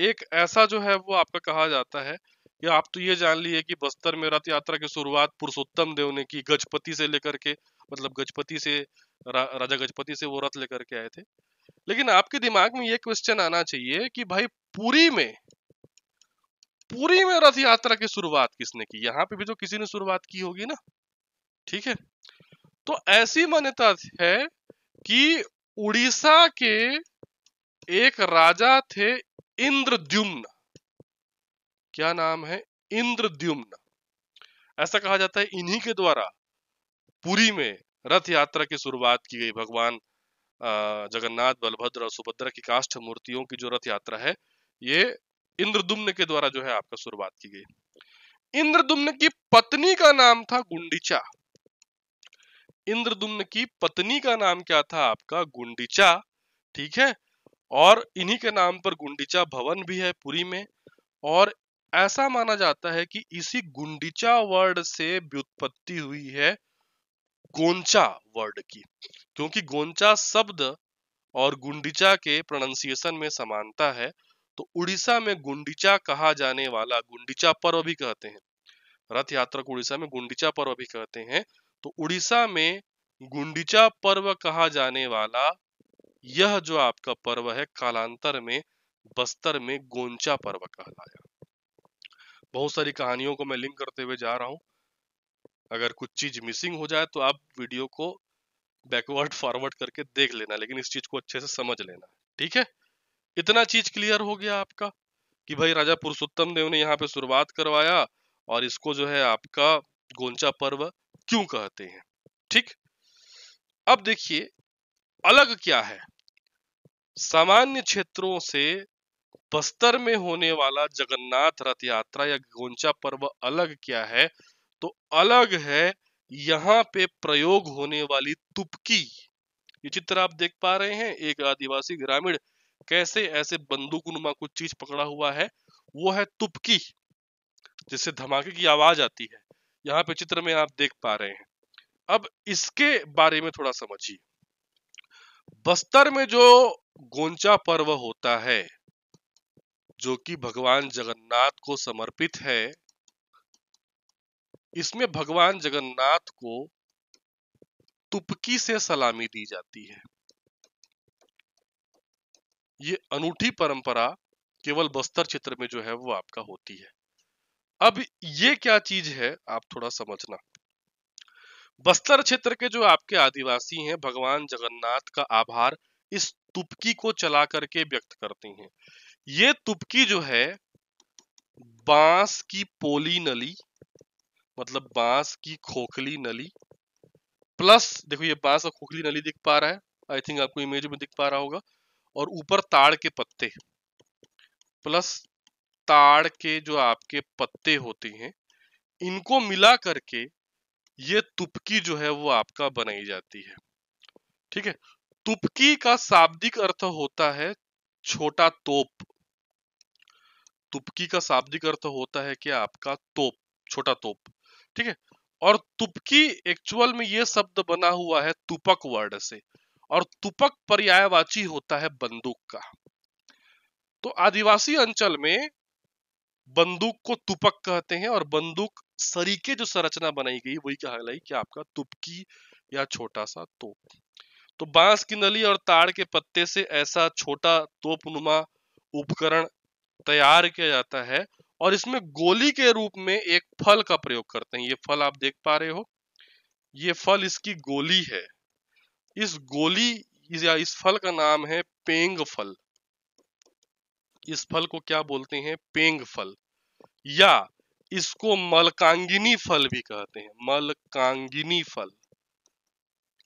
एक ऐसा जो है वो आपका कहा जाता है या आप तो ये जान लिए कि बस्तर में रथ यात्रा की शुरुआत पुरुषोत्तम देव ने की गजपति से लेकर के मतलब गजपति से रा, राजा गजपति से वो रथ लेकर के आए थे लेकिन आपके दिमाग में ये क्वेश्चन आना चाहिए कि भाई पूरी में पूरी में रथ यात्रा की शुरुआत किसने की यहाँ पे भी तो किसी ने शुरुआत की होगी ना ठीक है तो ऐसी मान्यता है कि उड़ीसा के एक राजा थे इंद्रद्युम्न क्या नाम है इंद्रद्युम्न ऐसा कहा जाता है इन्हीं के द्वारा पुरी में रथ यात्रा की शुरुआत की गई भगवान जगन्नाथ बलभद्र और सुभद्रा की काष्ठ मूर्तियों की जो रथ यात्रा है ये इंद्रदुम्न के द्वारा जो है आपका शुरुआत की गई इंद्रदुम्न की पत्नी का नाम था गुंडीचा इंद्रदुम्न की पत्नी का नाम क्या था आपका गुंडीचा ठीक है और इन्हीं के नाम पर गुंडीचा भवन भी है पुरी में और ऐसा माना जाता है कि इसी गुंडीचा वर्ड से व्युत्पत्ति हुई है गोंचा वर्ड की क्योंकि गोंचा शब्द और गुंडीचा के प्रोनाउंसिएशन में समानता है तो उड़ीसा में गुंडीचा कहा जाने वाला गुंडीचा पर्व भी कहते हैं रथ यात्रा को उड़ीसा में गुंडीचा पर्व भी कहते हैं तो उड़ीसा में गुंडीचा पर्व कहा जाने वाला यह जो आपका पर्व है कालांतर में बस्तर में गोंचा पर्व कहलाया बहुत सारी कहानियों को मैं लिंक करते हुए जा रहा हूँ अगर कुछ चीज मिसिंग हो जाए तो आप वीडियो को बैकवर्ड फॉरवर्ड करके देख लेना लेकिन इस चीज को अच्छे से समझ लेना ठीक है इतना चीज क्लियर हो गया आपका कि भाई राजा पुरुषोत्तम देव ने यहाँ पे शुरुआत करवाया और इसको जो है आपका गोंचा पर्व क्यों कहते हैं ठीक अब देखिए अलग क्या है सामान्य क्षेत्रों से बस्तर में होने वाला जगन्नाथ रथ यात्रा या गोंचा पर्व अलग क्या है तो अलग है यहाँ पे प्रयोग होने वाली तुपकी ये चित्र आप देख पा रहे हैं एक आदिवासी ग्रामीण कैसे ऐसे बंदूक नुमा कुछ चीज पकड़ा हुआ है वो है तुपकी जिससे धमाके की आवाज आती है यहाँ पे चित्र में आप देख पा रहे हैं अब इसके बारे में थोड़ा समझिए बस्तर में जो गोंचा पर्व होता है जो कि भगवान जगन्नाथ को समर्पित है इसमें भगवान जगन्नाथ को तुपकी से सलामी दी जाती है ये अनूठी परंपरा केवल बस्तर क्षेत्र में जो है वो आपका होती है अब ये क्या चीज है आप थोड़ा समझना बस्तर क्षेत्र के जो आपके आदिवासी हैं भगवान जगन्नाथ का आभार इस तुपकी को चला करके व्यक्त करती हैं ये तुपकी जो है बांस की पोली नली मतलब बांस की खोखली नली प्लस देखो ये बांस और खोखली नली दिख पा रहा है आई थिंक आपको इमेज में दिख पा रहा होगा और ऊपर ताड़ के पत्ते प्लस ताड़ के जो आपके पत्ते होते हैं इनको मिला करके ये तुपकी जो है वो आपका बनाई जाती है ठीक है तुपकी का शाब्दिक अर्थ होता है छोटा तोप तुपकी का शाब्दिक अर्थ तो होता है क्या आपका तोप छोटा तोप ठीक है और तुपकी एक्चुअल में यह शब्द बना हुआ है तुपक वर्ड से और तुपक पर्यायवाची होता है बंदूक का तो आदिवासी अंचल में बंदूक को तुपक कहते हैं और बंदूक सरीके जो संरचना बनाई गई वही कहलाई कि आपका तुपकी या छोटा सा तोप तो बांस की नली और ताड़ के पत्ते से ऐसा छोटा तोपनुमा उपकरण तैयार किया जाता है और इसमें गोली के रूप में एक फल का प्रयोग करते हैं ये फल आप देख पा रहे हो ये फल इसकी गोली है इस गोली या इस फल का नाम है पेंग फल इस फल को क्या बोलते हैं पेंग फल या इसको मलकांगिनी फल भी कहते हैं मलकांगिनी फल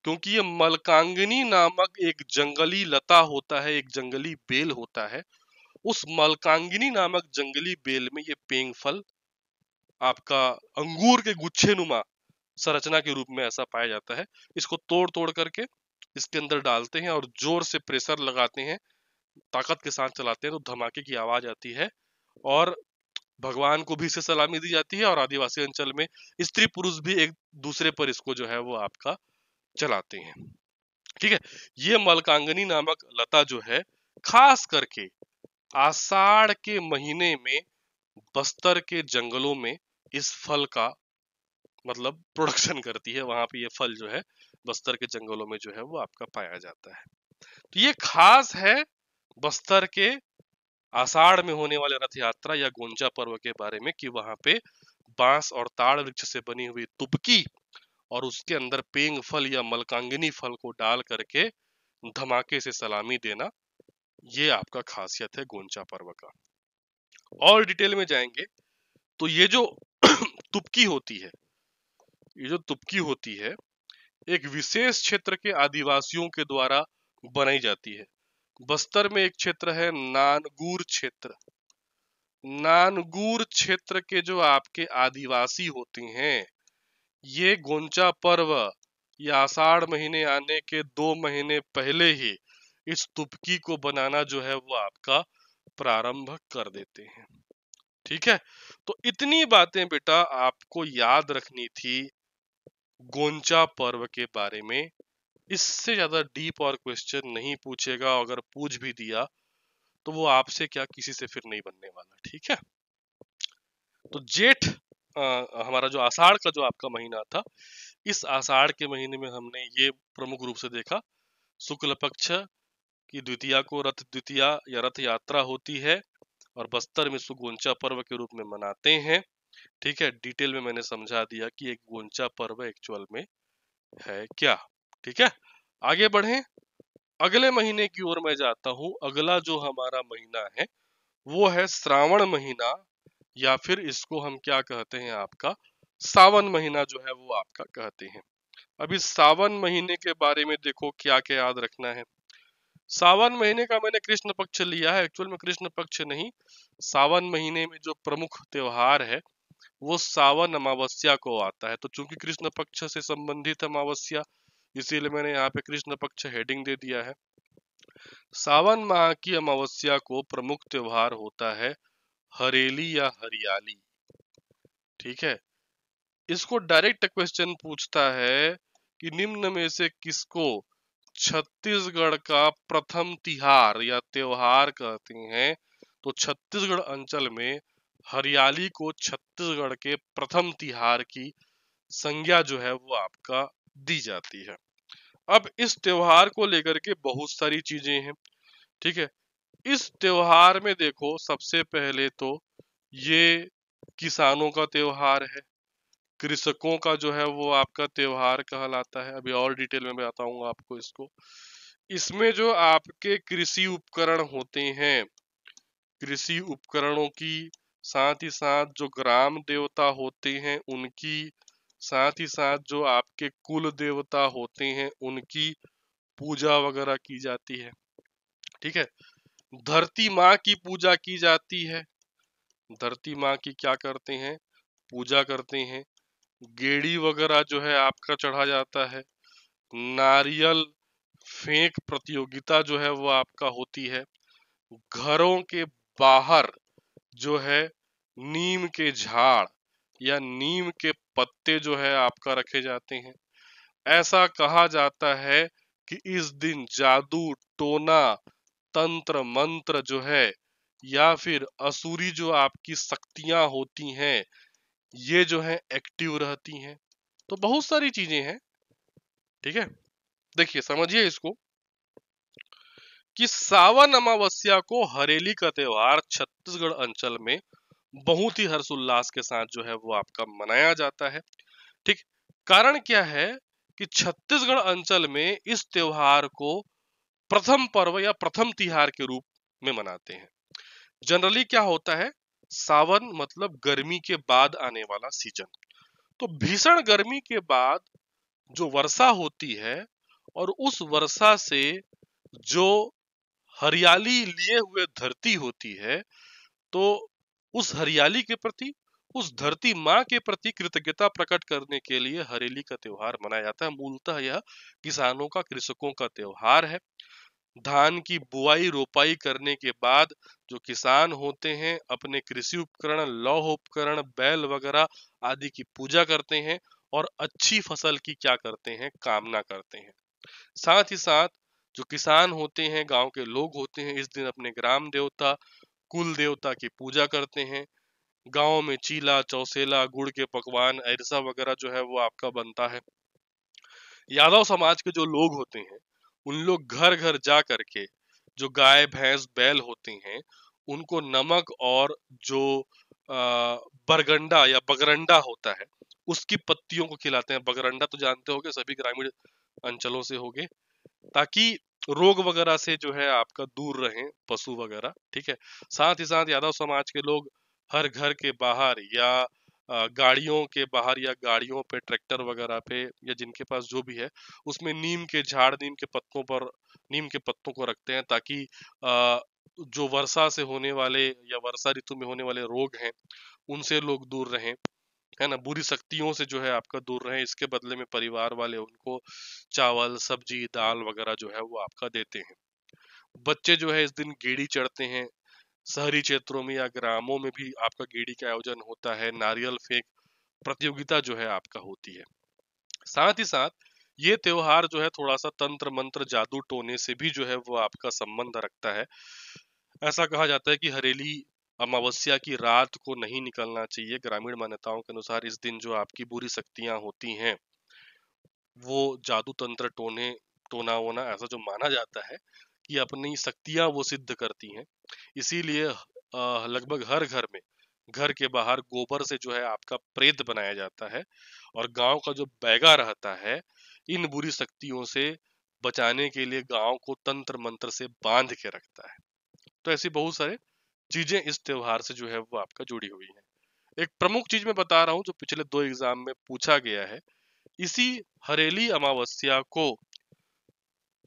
क्योंकि ये मलकांगिनी नामक एक जंगली लता होता है एक जंगली बेल होता है उस मलकांगिनी नामक जंगली बेल में ये पेंग फल आपका अंगूर के गुच्छे नुमा संरचना के रूप में ऐसा पाया जाता है इसको तोड़ तोड़ करके इसके अंदर डालते हैं और जोर से प्रेशर लगाते हैं ताकत के साथ चलाते हैं तो धमाके की आवाज आती है और भगवान को भी इसे सलामी दी जाती है और आदिवासी अंचल में स्त्री पुरुष भी एक दूसरे पर इसको जो है वो आपका चलाते हैं ठीक है ये मलकांगनी नामक लता जो है खास करके आषाढ़ के महीने में बस्तर के जंगलों में इस फल का मतलब प्रोडक्शन करती है वहां पे ये फल जो है बस्तर के जंगलों में जो है वो आपका पाया जाता है तो ये खास है बस्तर के आषाढ़ में होने वाले रथ यात्रा या गोंजा पर्व के बारे में कि वहां पे बांस और ताड़ वृक्ष से बनी हुई तुबकी और उसके अंदर पेंग फल या मलकांगिनी फल को डाल करके धमाके से सलामी देना ये आपका खासियत है गोंचा पर्व का और डिटेल में जाएंगे तो ये जो तुपकी होती है ये जो तुपकी होती है एक विशेष क्षेत्र के आदिवासियों के द्वारा बनाई जाती है बस्तर में एक क्षेत्र है नानगूर क्षेत्र नानगूर क्षेत्र के जो आपके आदिवासी होते हैं ये गोंचा पर्व या आषाढ़ महीने आने के दो महीने पहले ही इस तुपकी को बनाना जो है वो आपका प्रारंभ कर देते हैं ठीक है तो इतनी बातें बेटा आपको याद रखनी थी गोंचा पर्व के बारे में इससे ज्यादा डीप और क्वेश्चन नहीं पूछेगा अगर पूछ भी दिया तो वो आपसे क्या किसी से फिर नहीं बनने वाला ठीक है तो जेठ हमारा जो आषाढ़ का जो आपका महीना था इस आषाढ़ के महीने में हमने ये प्रमुख रूप से देखा शुक्ल पक्ष की द्वितीया को रथ द्वितीया या रथ यात्रा होती है और बस्तर में इसको गोंचा पर्व के रूप में मनाते हैं ठीक है डिटेल में मैंने समझा दिया कि एक गोंचा पर्व एक्चुअल में है क्या ठीक है आगे बढ़े अगले महीने की ओर मैं जाता हूं अगला जो हमारा महीना है वो है श्रावण महीना या फिर इसको हम क्या कहते हैं आपका सावन महीना जो है वो आपका कहते हैं अभी सावन महीने के बारे में देखो क्या क्या याद रखना है सावन महीने का मैंने कृष्ण पक्ष लिया है एक्चुअल में कृष्ण पक्ष नहीं सावन महीने में जो प्रमुख त्योहार है वो सावन अमावस्या को आता है तो चूंकि कृष्ण पक्ष से संबंधित अमावस्या इसीलिए मैंने यहाँ पे कृष्ण पक्ष हेडिंग दे दिया है सावन माह की अमावस्या को प्रमुख त्योहार होता है हरेली या हरियाली ठीक है इसको डायरेक्ट क्वेश्चन पूछता है कि निम्न में से किसको छत्तीसगढ़ का प्रथम तिहार या त्योहार कहते हैं तो छत्तीसगढ़ अंचल में हरियाली को छत्तीसगढ़ के प्रथम तिहार की संज्ञा जो है वो आपका दी जाती है अब इस त्योहार को लेकर के बहुत सारी चीजें हैं ठीक है इस त्योहार में देखो सबसे पहले तो ये किसानों का त्योहार है कृषकों का जो है वो आपका त्योहार कहलाता है अभी और डिटेल में बताऊंगा आपको इसको इसमें जो आपके कृषि उपकरण होते हैं कृषि उपकरणों की साथ ही साथ जो ग्राम देवता होते हैं उनकी साथ ही साथ जो आपके कुल देवता होते हैं उनकी पूजा वगैरह की जाती है ठीक है धरती माँ की पूजा की जाती है धरती माँ की क्या करते हैं पूजा करते हैं गेड़ी वगैरह जो है आपका चढ़ा जाता है नारियल फेंक प्रतियोगिता जो है वो आपका होती है घरों के बाहर जो है नीम के झाड़ या नीम के पत्ते जो है आपका रखे जाते हैं ऐसा कहा जाता है कि इस दिन जादू टोना तंत्र मंत्र जो है या फिर असुरी जो आपकी शक्तियां होती हैं ये जो है एक्टिव रहती हैं तो बहुत सारी चीजें हैं ठीक है देखिए समझिए इसको कि सावन अमावस्या को हरेली का त्योहार छत्तीसगढ़ अंचल में बहुत ही हर्षोल्लास के साथ जो है वो आपका मनाया जाता है ठीक कारण क्या है कि छत्तीसगढ़ अंचल में इस त्योहार को प्रथम पर्व या प्रथम तिहार के रूप में मनाते हैं जनरली क्या होता है सावन मतलब गर्मी के बाद आने वाला सीजन तो भीषण गर्मी के बाद जो वर्षा होती है और उस वर्षा से जो हरियाली लिए हुए धरती होती है तो उस हरियाली के प्रति उस धरती माँ के प्रति कृतज्ञता प्रकट करने के लिए हरेली का त्योहार मनाया जाता है मूलतः यह किसानों का कृषकों का त्योहार है धान की बुआई रोपाई करने के बाद जो किसान होते हैं अपने कृषि उपकरण लौह उपकरण बैल वगैरह आदि की पूजा करते हैं और अच्छी फसल की क्या करते हैं कामना करते हैं साथ ही साथ जो किसान होते हैं गांव के लोग होते हैं इस दिन अपने ग्राम देवता कुल देवता की पूजा करते हैं गाँव में चीला चौसेला गुड़ के पकवान ऐसा वगैरह जो है वो आपका बनता है यादव समाज के जो लोग होते हैं उन लोग घर घर जा करके जो गाय भैंस बैल होती हैं उनको नमक और जो बरगंडा या बगरंडा होता है उसकी पत्तियों को खिलाते हैं बगरंडा तो जानते होंगे सभी ग्रामीण अंचलों से होगे ताकि रोग वगैरह से जो है आपका दूर रहे पशु वगैरह ठीक है साथ ही साथ यादव समाज के लोग हर घर के बाहर या गाड़ियों के बाहर या गाड़ियों पे ट्रैक्टर वगैरह पे या जिनके पास जो भी है उसमें नीम के झाड़ नीम के पत्तों पर नीम के पत्तों को रखते हैं ताकि जो वर्षा से होने वाले या वर्षा ऋतु में होने वाले रोग हैं उनसे लोग दूर रहें है ना बुरी शक्तियों से जो है आपका दूर रहे इसके बदले में परिवार वाले उनको चावल सब्जी दाल वगैरह जो है वो आपका देते हैं बच्चे जो है इस दिन गेड़ी चढ़ते हैं शहरी क्षेत्रों में या ग्रामों में भी आपका गेड़ी का आयोजन होता है नारियल फेंक प्रतियोगिता जो है आपका होती है साथ ही साथ ये त्योहार जो है थोड़ा सा तंत्र मंत्र जादू टोने से भी जो है वो आपका संबंध रखता है ऐसा कहा जाता है कि हरेली अमावस्या की रात को नहीं निकलना चाहिए ग्रामीण मान्यताओं के अनुसार इस दिन जो आपकी बुरी शक्तियां होती हैं वो जादू तंत्र टोने टोना वोना ऐसा जो माना जाता है ये अपनी शक्तियां वो सिद्ध करती हैं इसीलिए लगभग हर घर में घर के बाहर गोबर से जो है आपका प्रेत बनाया जाता है और गांव का जो बैगा रहता है इन बुरी शक्तियों से बचाने के लिए गांव को तंत्र मंत्र से बांध के रखता है तो ऐसी बहुत सारे चीजें इस त्योहार से जो है वो आपका जुड़ी हुई है एक प्रमुख चीज मैं बता रहा हूँ जो पिछले दो एग्जाम में पूछा गया है इसी हरेली अमावस्या को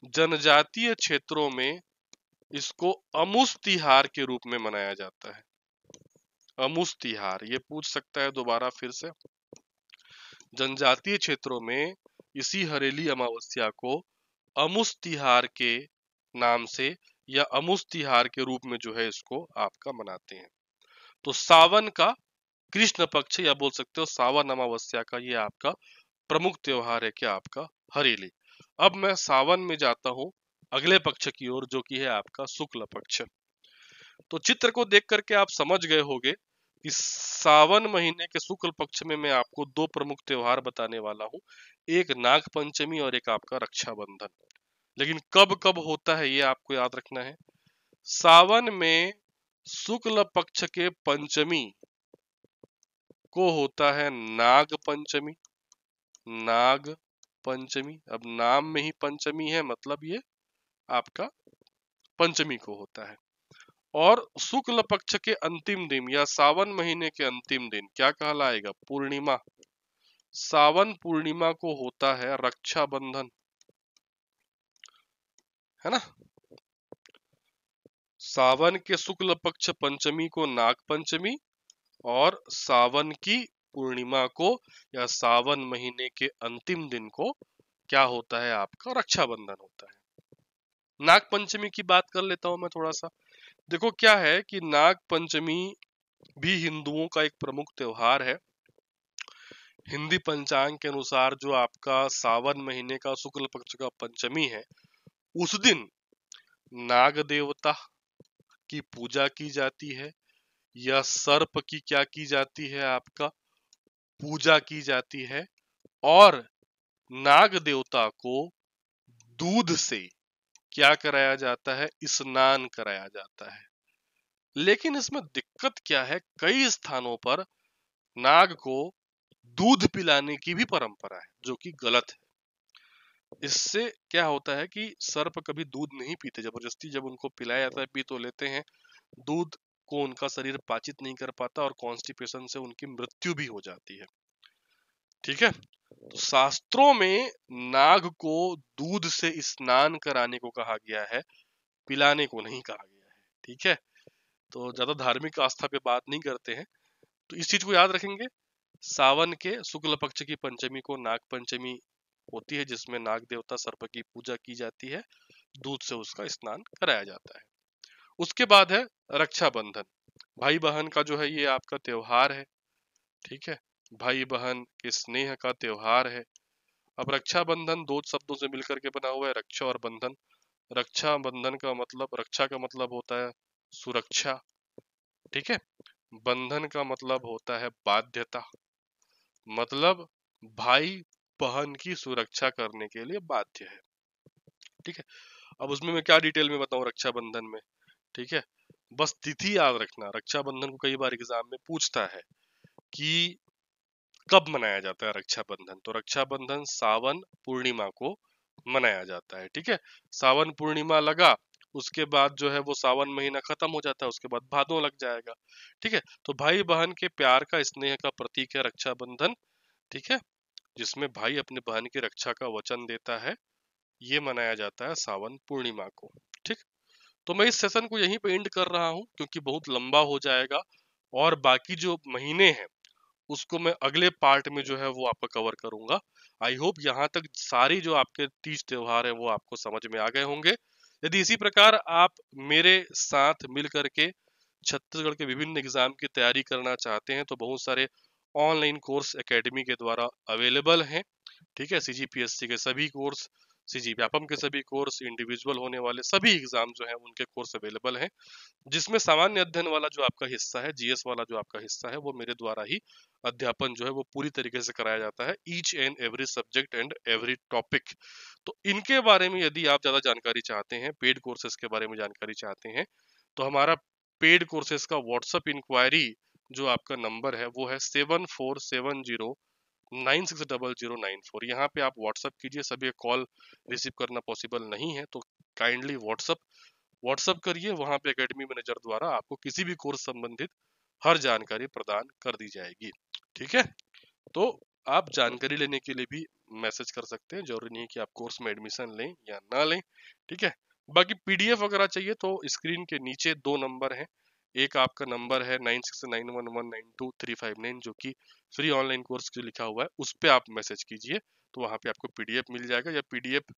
जनजातीय क्षेत्रों में इसको अमुस तिहार के रूप में मनाया जाता है अमुस तिहार ये पूछ सकता है दोबारा फिर से जनजातीय क्षेत्रों में इसी हरेली अमावस्या को अमुस तिहार के नाम से या अमुस तिहार के रूप में जो है इसको आपका मनाते हैं तो सावन का कृष्ण पक्ष या बोल सकते हो सावन अमावस्या का ये आपका प्रमुख त्योहार है क्या आपका हरेली अब मैं सावन में जाता हूं अगले पक्ष की ओर जो कि है आपका शुक्ल पक्ष तो चित्र को देख करके आप समझ गए होंगे कि सावन महीने के शुक्ल पक्ष में मैं आपको दो प्रमुख त्योहार बताने वाला हूं एक नाग पंचमी और एक आपका रक्षाबंधन लेकिन कब कब होता है ये आपको याद रखना है सावन में शुक्ल पक्ष के पंचमी को होता है नाग पंचमी नाग पंचमी अब नाम में ही पंचमी है मतलब ये आपका पंचमी को होता है और शुक्ल पक्ष के अंतिम दिन या सावन महीने के अंतिम दिन क्या कहलाएगा पूर्णिमा सावन पूर्णिमा को होता है रक्षाबंधन है ना सावन के शुक्ल पक्ष पंचमी को नाग पंचमी और सावन की पूर्णिमा को या सावन महीने के अंतिम दिन को क्या होता है आपका रक्षाबंधन अच्छा होता है नाग पंचमी की बात कर लेता हूं मैं थोड़ा सा देखो क्या है कि नाग पंचमी भी हिंदुओं का एक प्रमुख त्योहार है हिंदी पंचांग के अनुसार जो आपका सावन महीने का शुक्ल पक्ष का पंचमी है उस दिन नाग देवता की पूजा की जाती है या सर्प की क्या की जाती है आपका पूजा की जाती है और नाग देवता को दूध से क्या कराया जाता है स्नान कराया जाता है लेकिन इसमें दिक्कत क्या है कई स्थानों पर नाग को दूध पिलाने की भी परंपरा है जो कि गलत है इससे क्या होता है कि सर्प कभी दूध नहीं पीते जबरदस्ती जब उनको पिलाया जाता है पी तो लेते हैं दूध को उनका शरीर पाचित नहीं कर पाता और कॉन्स्टिपेशन से उनकी मृत्यु भी हो जाती है ठीक है तो शास्त्रों में नाग को दूध से स्नान कराने को कहा गया है पिलाने को नहीं कहा गया है ठीक है तो ज्यादा धार्मिक आस्था पे बात नहीं करते हैं तो इस चीज को याद रखेंगे सावन के शुक्ल पक्ष की पंचमी को नाग पंचमी होती है जिसमें नाग देवता सर्प की पूजा की जाती है दूध से उसका स्नान कराया जाता है उसके बाद है रक्षाबंधन भाई बहन का जो है ये आपका त्योहार है ठीक है भाई बहन के स्नेह का त्योहार है अब रक्षाबंधन दो शब्दों से मिलकर के बना हुआ है रक्षा और बंधन रक्षा बंधन का मतलब रक्षा का मतलब होता है सुरक्षा ठीक है बंधन का मतलब होता है बाध्यता मतलब भाई बहन की सुरक्षा करने के लिए बाध्य है ठीक है अब उसमें मैं क्या डिटेल में बताऊं रक्षाबंधन में ठीक है बस तिथि याद रखना रक्षाबंधन को कई बार एग्जाम में पूछता है कि कब मनाया जाता है रक्षाबंधन तो रक्षाबंधन सावन पूर्णिमा को मनाया जाता है ठीक है सावन पूर्णिमा लगा उसके बाद जो है वो सावन महीना खत्म हो जाता है उसके बाद भादों लग जाएगा ठीक है तो भाई बहन के प्यार का स्नेह का प्रतीक है रक्षाबंधन ठीक है जिसमें भाई अपने बहन की रक्षा का वचन देता है ये मनाया जाता है सावन पूर्णिमा को तो मैं इस सेशन को यहीं पर एंड कर रहा हूँ क्योंकि बहुत लंबा हो जाएगा और बाकी जो महीने हैं उसको मैं अगले पार्ट में जो है वो आपका कवर करूंगा आई होप यहाँ तक सारी जो आपके तीज त्योहार है वो आपको समझ में आ गए होंगे यदि इसी प्रकार आप मेरे साथ मिल करके छत्तीसगढ़ के विभिन्न एग्जाम की तैयारी करना चाहते हैं तो बहुत सारे ऑनलाइन कोर्स एकेडमी के द्वारा अवेलेबल हैं ठीक है सीजीपीएससी के सभी कोर्स सी व्यापम के सभी कोर्स इंडिविजुअल होने वाले सभी एग्जाम जो है उनके कोर्स अवेलेबल हैं जिसमें सामान्य अध्ययन वाला जो आपका हिस्सा है जीएस वाला जो आपका हिस्सा है वो मेरे द्वारा ही अध्यापन जो है वो पूरी तरीके से कराया जाता है each and every subject and every topic तो इनके बारे में यदि आप ज्यादा जानकारी चाहते हैं पेड कोर्सेस के बारे में जानकारी चाहते हैं तो हमारा पेड कोर्सेज का व्हाट्सअप इंक्वायरी जो आपका नंबर है वो है seven four seven zero nine six double zero nine four यहाँ पे आप व्हाट्सअप कीजिए सभी कॉल रिसीव करना पॉसिबल नहीं है तो काइंडली व्हाट्सअप व्हाट्सअप करिए वहां पे एकेडमी मैनेजर द्वारा आपको किसी भी कोर्स संबंधित हर जानकारी प्रदान कर दी जाएगी ठीक है तो आप जानकारी लेने के लिए भी मैसेज कर सकते हैं जरूरी नहीं है कि आप कोर्स में एडमिशन लें या ना लें ठीक है बाकी पीडीएफ वगैरह चाहिए तो स्क्रीन के नीचे दो नंबर हैं एक आपका नंबर है nine six nine one one nine two three five nine जो कि फ्री ऑनलाइन कोर्स जो लिखा हुआ है उस पर आप मैसेज कीजिए तो वहाँ पे आपको पीडीएफ मिल जाएगा या पीडीएफ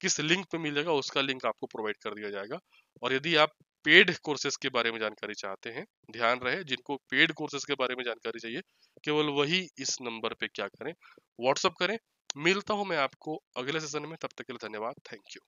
किस लिंक पे मिल जाएगा उसका लिंक आपको प्रोवाइड कर दिया जाएगा और यदि आप पेड कोर्सेज के बारे में जानकारी चाहते हैं ध्यान रहे जिनको पेड कोर्सेज के बारे में जानकारी चाहिए केवल वही इस नंबर पे क्या करें व्हाट्सअप करें मिलता हूं मैं आपको अगले सेशन में तब तक के लिए धन्यवाद थैंक यू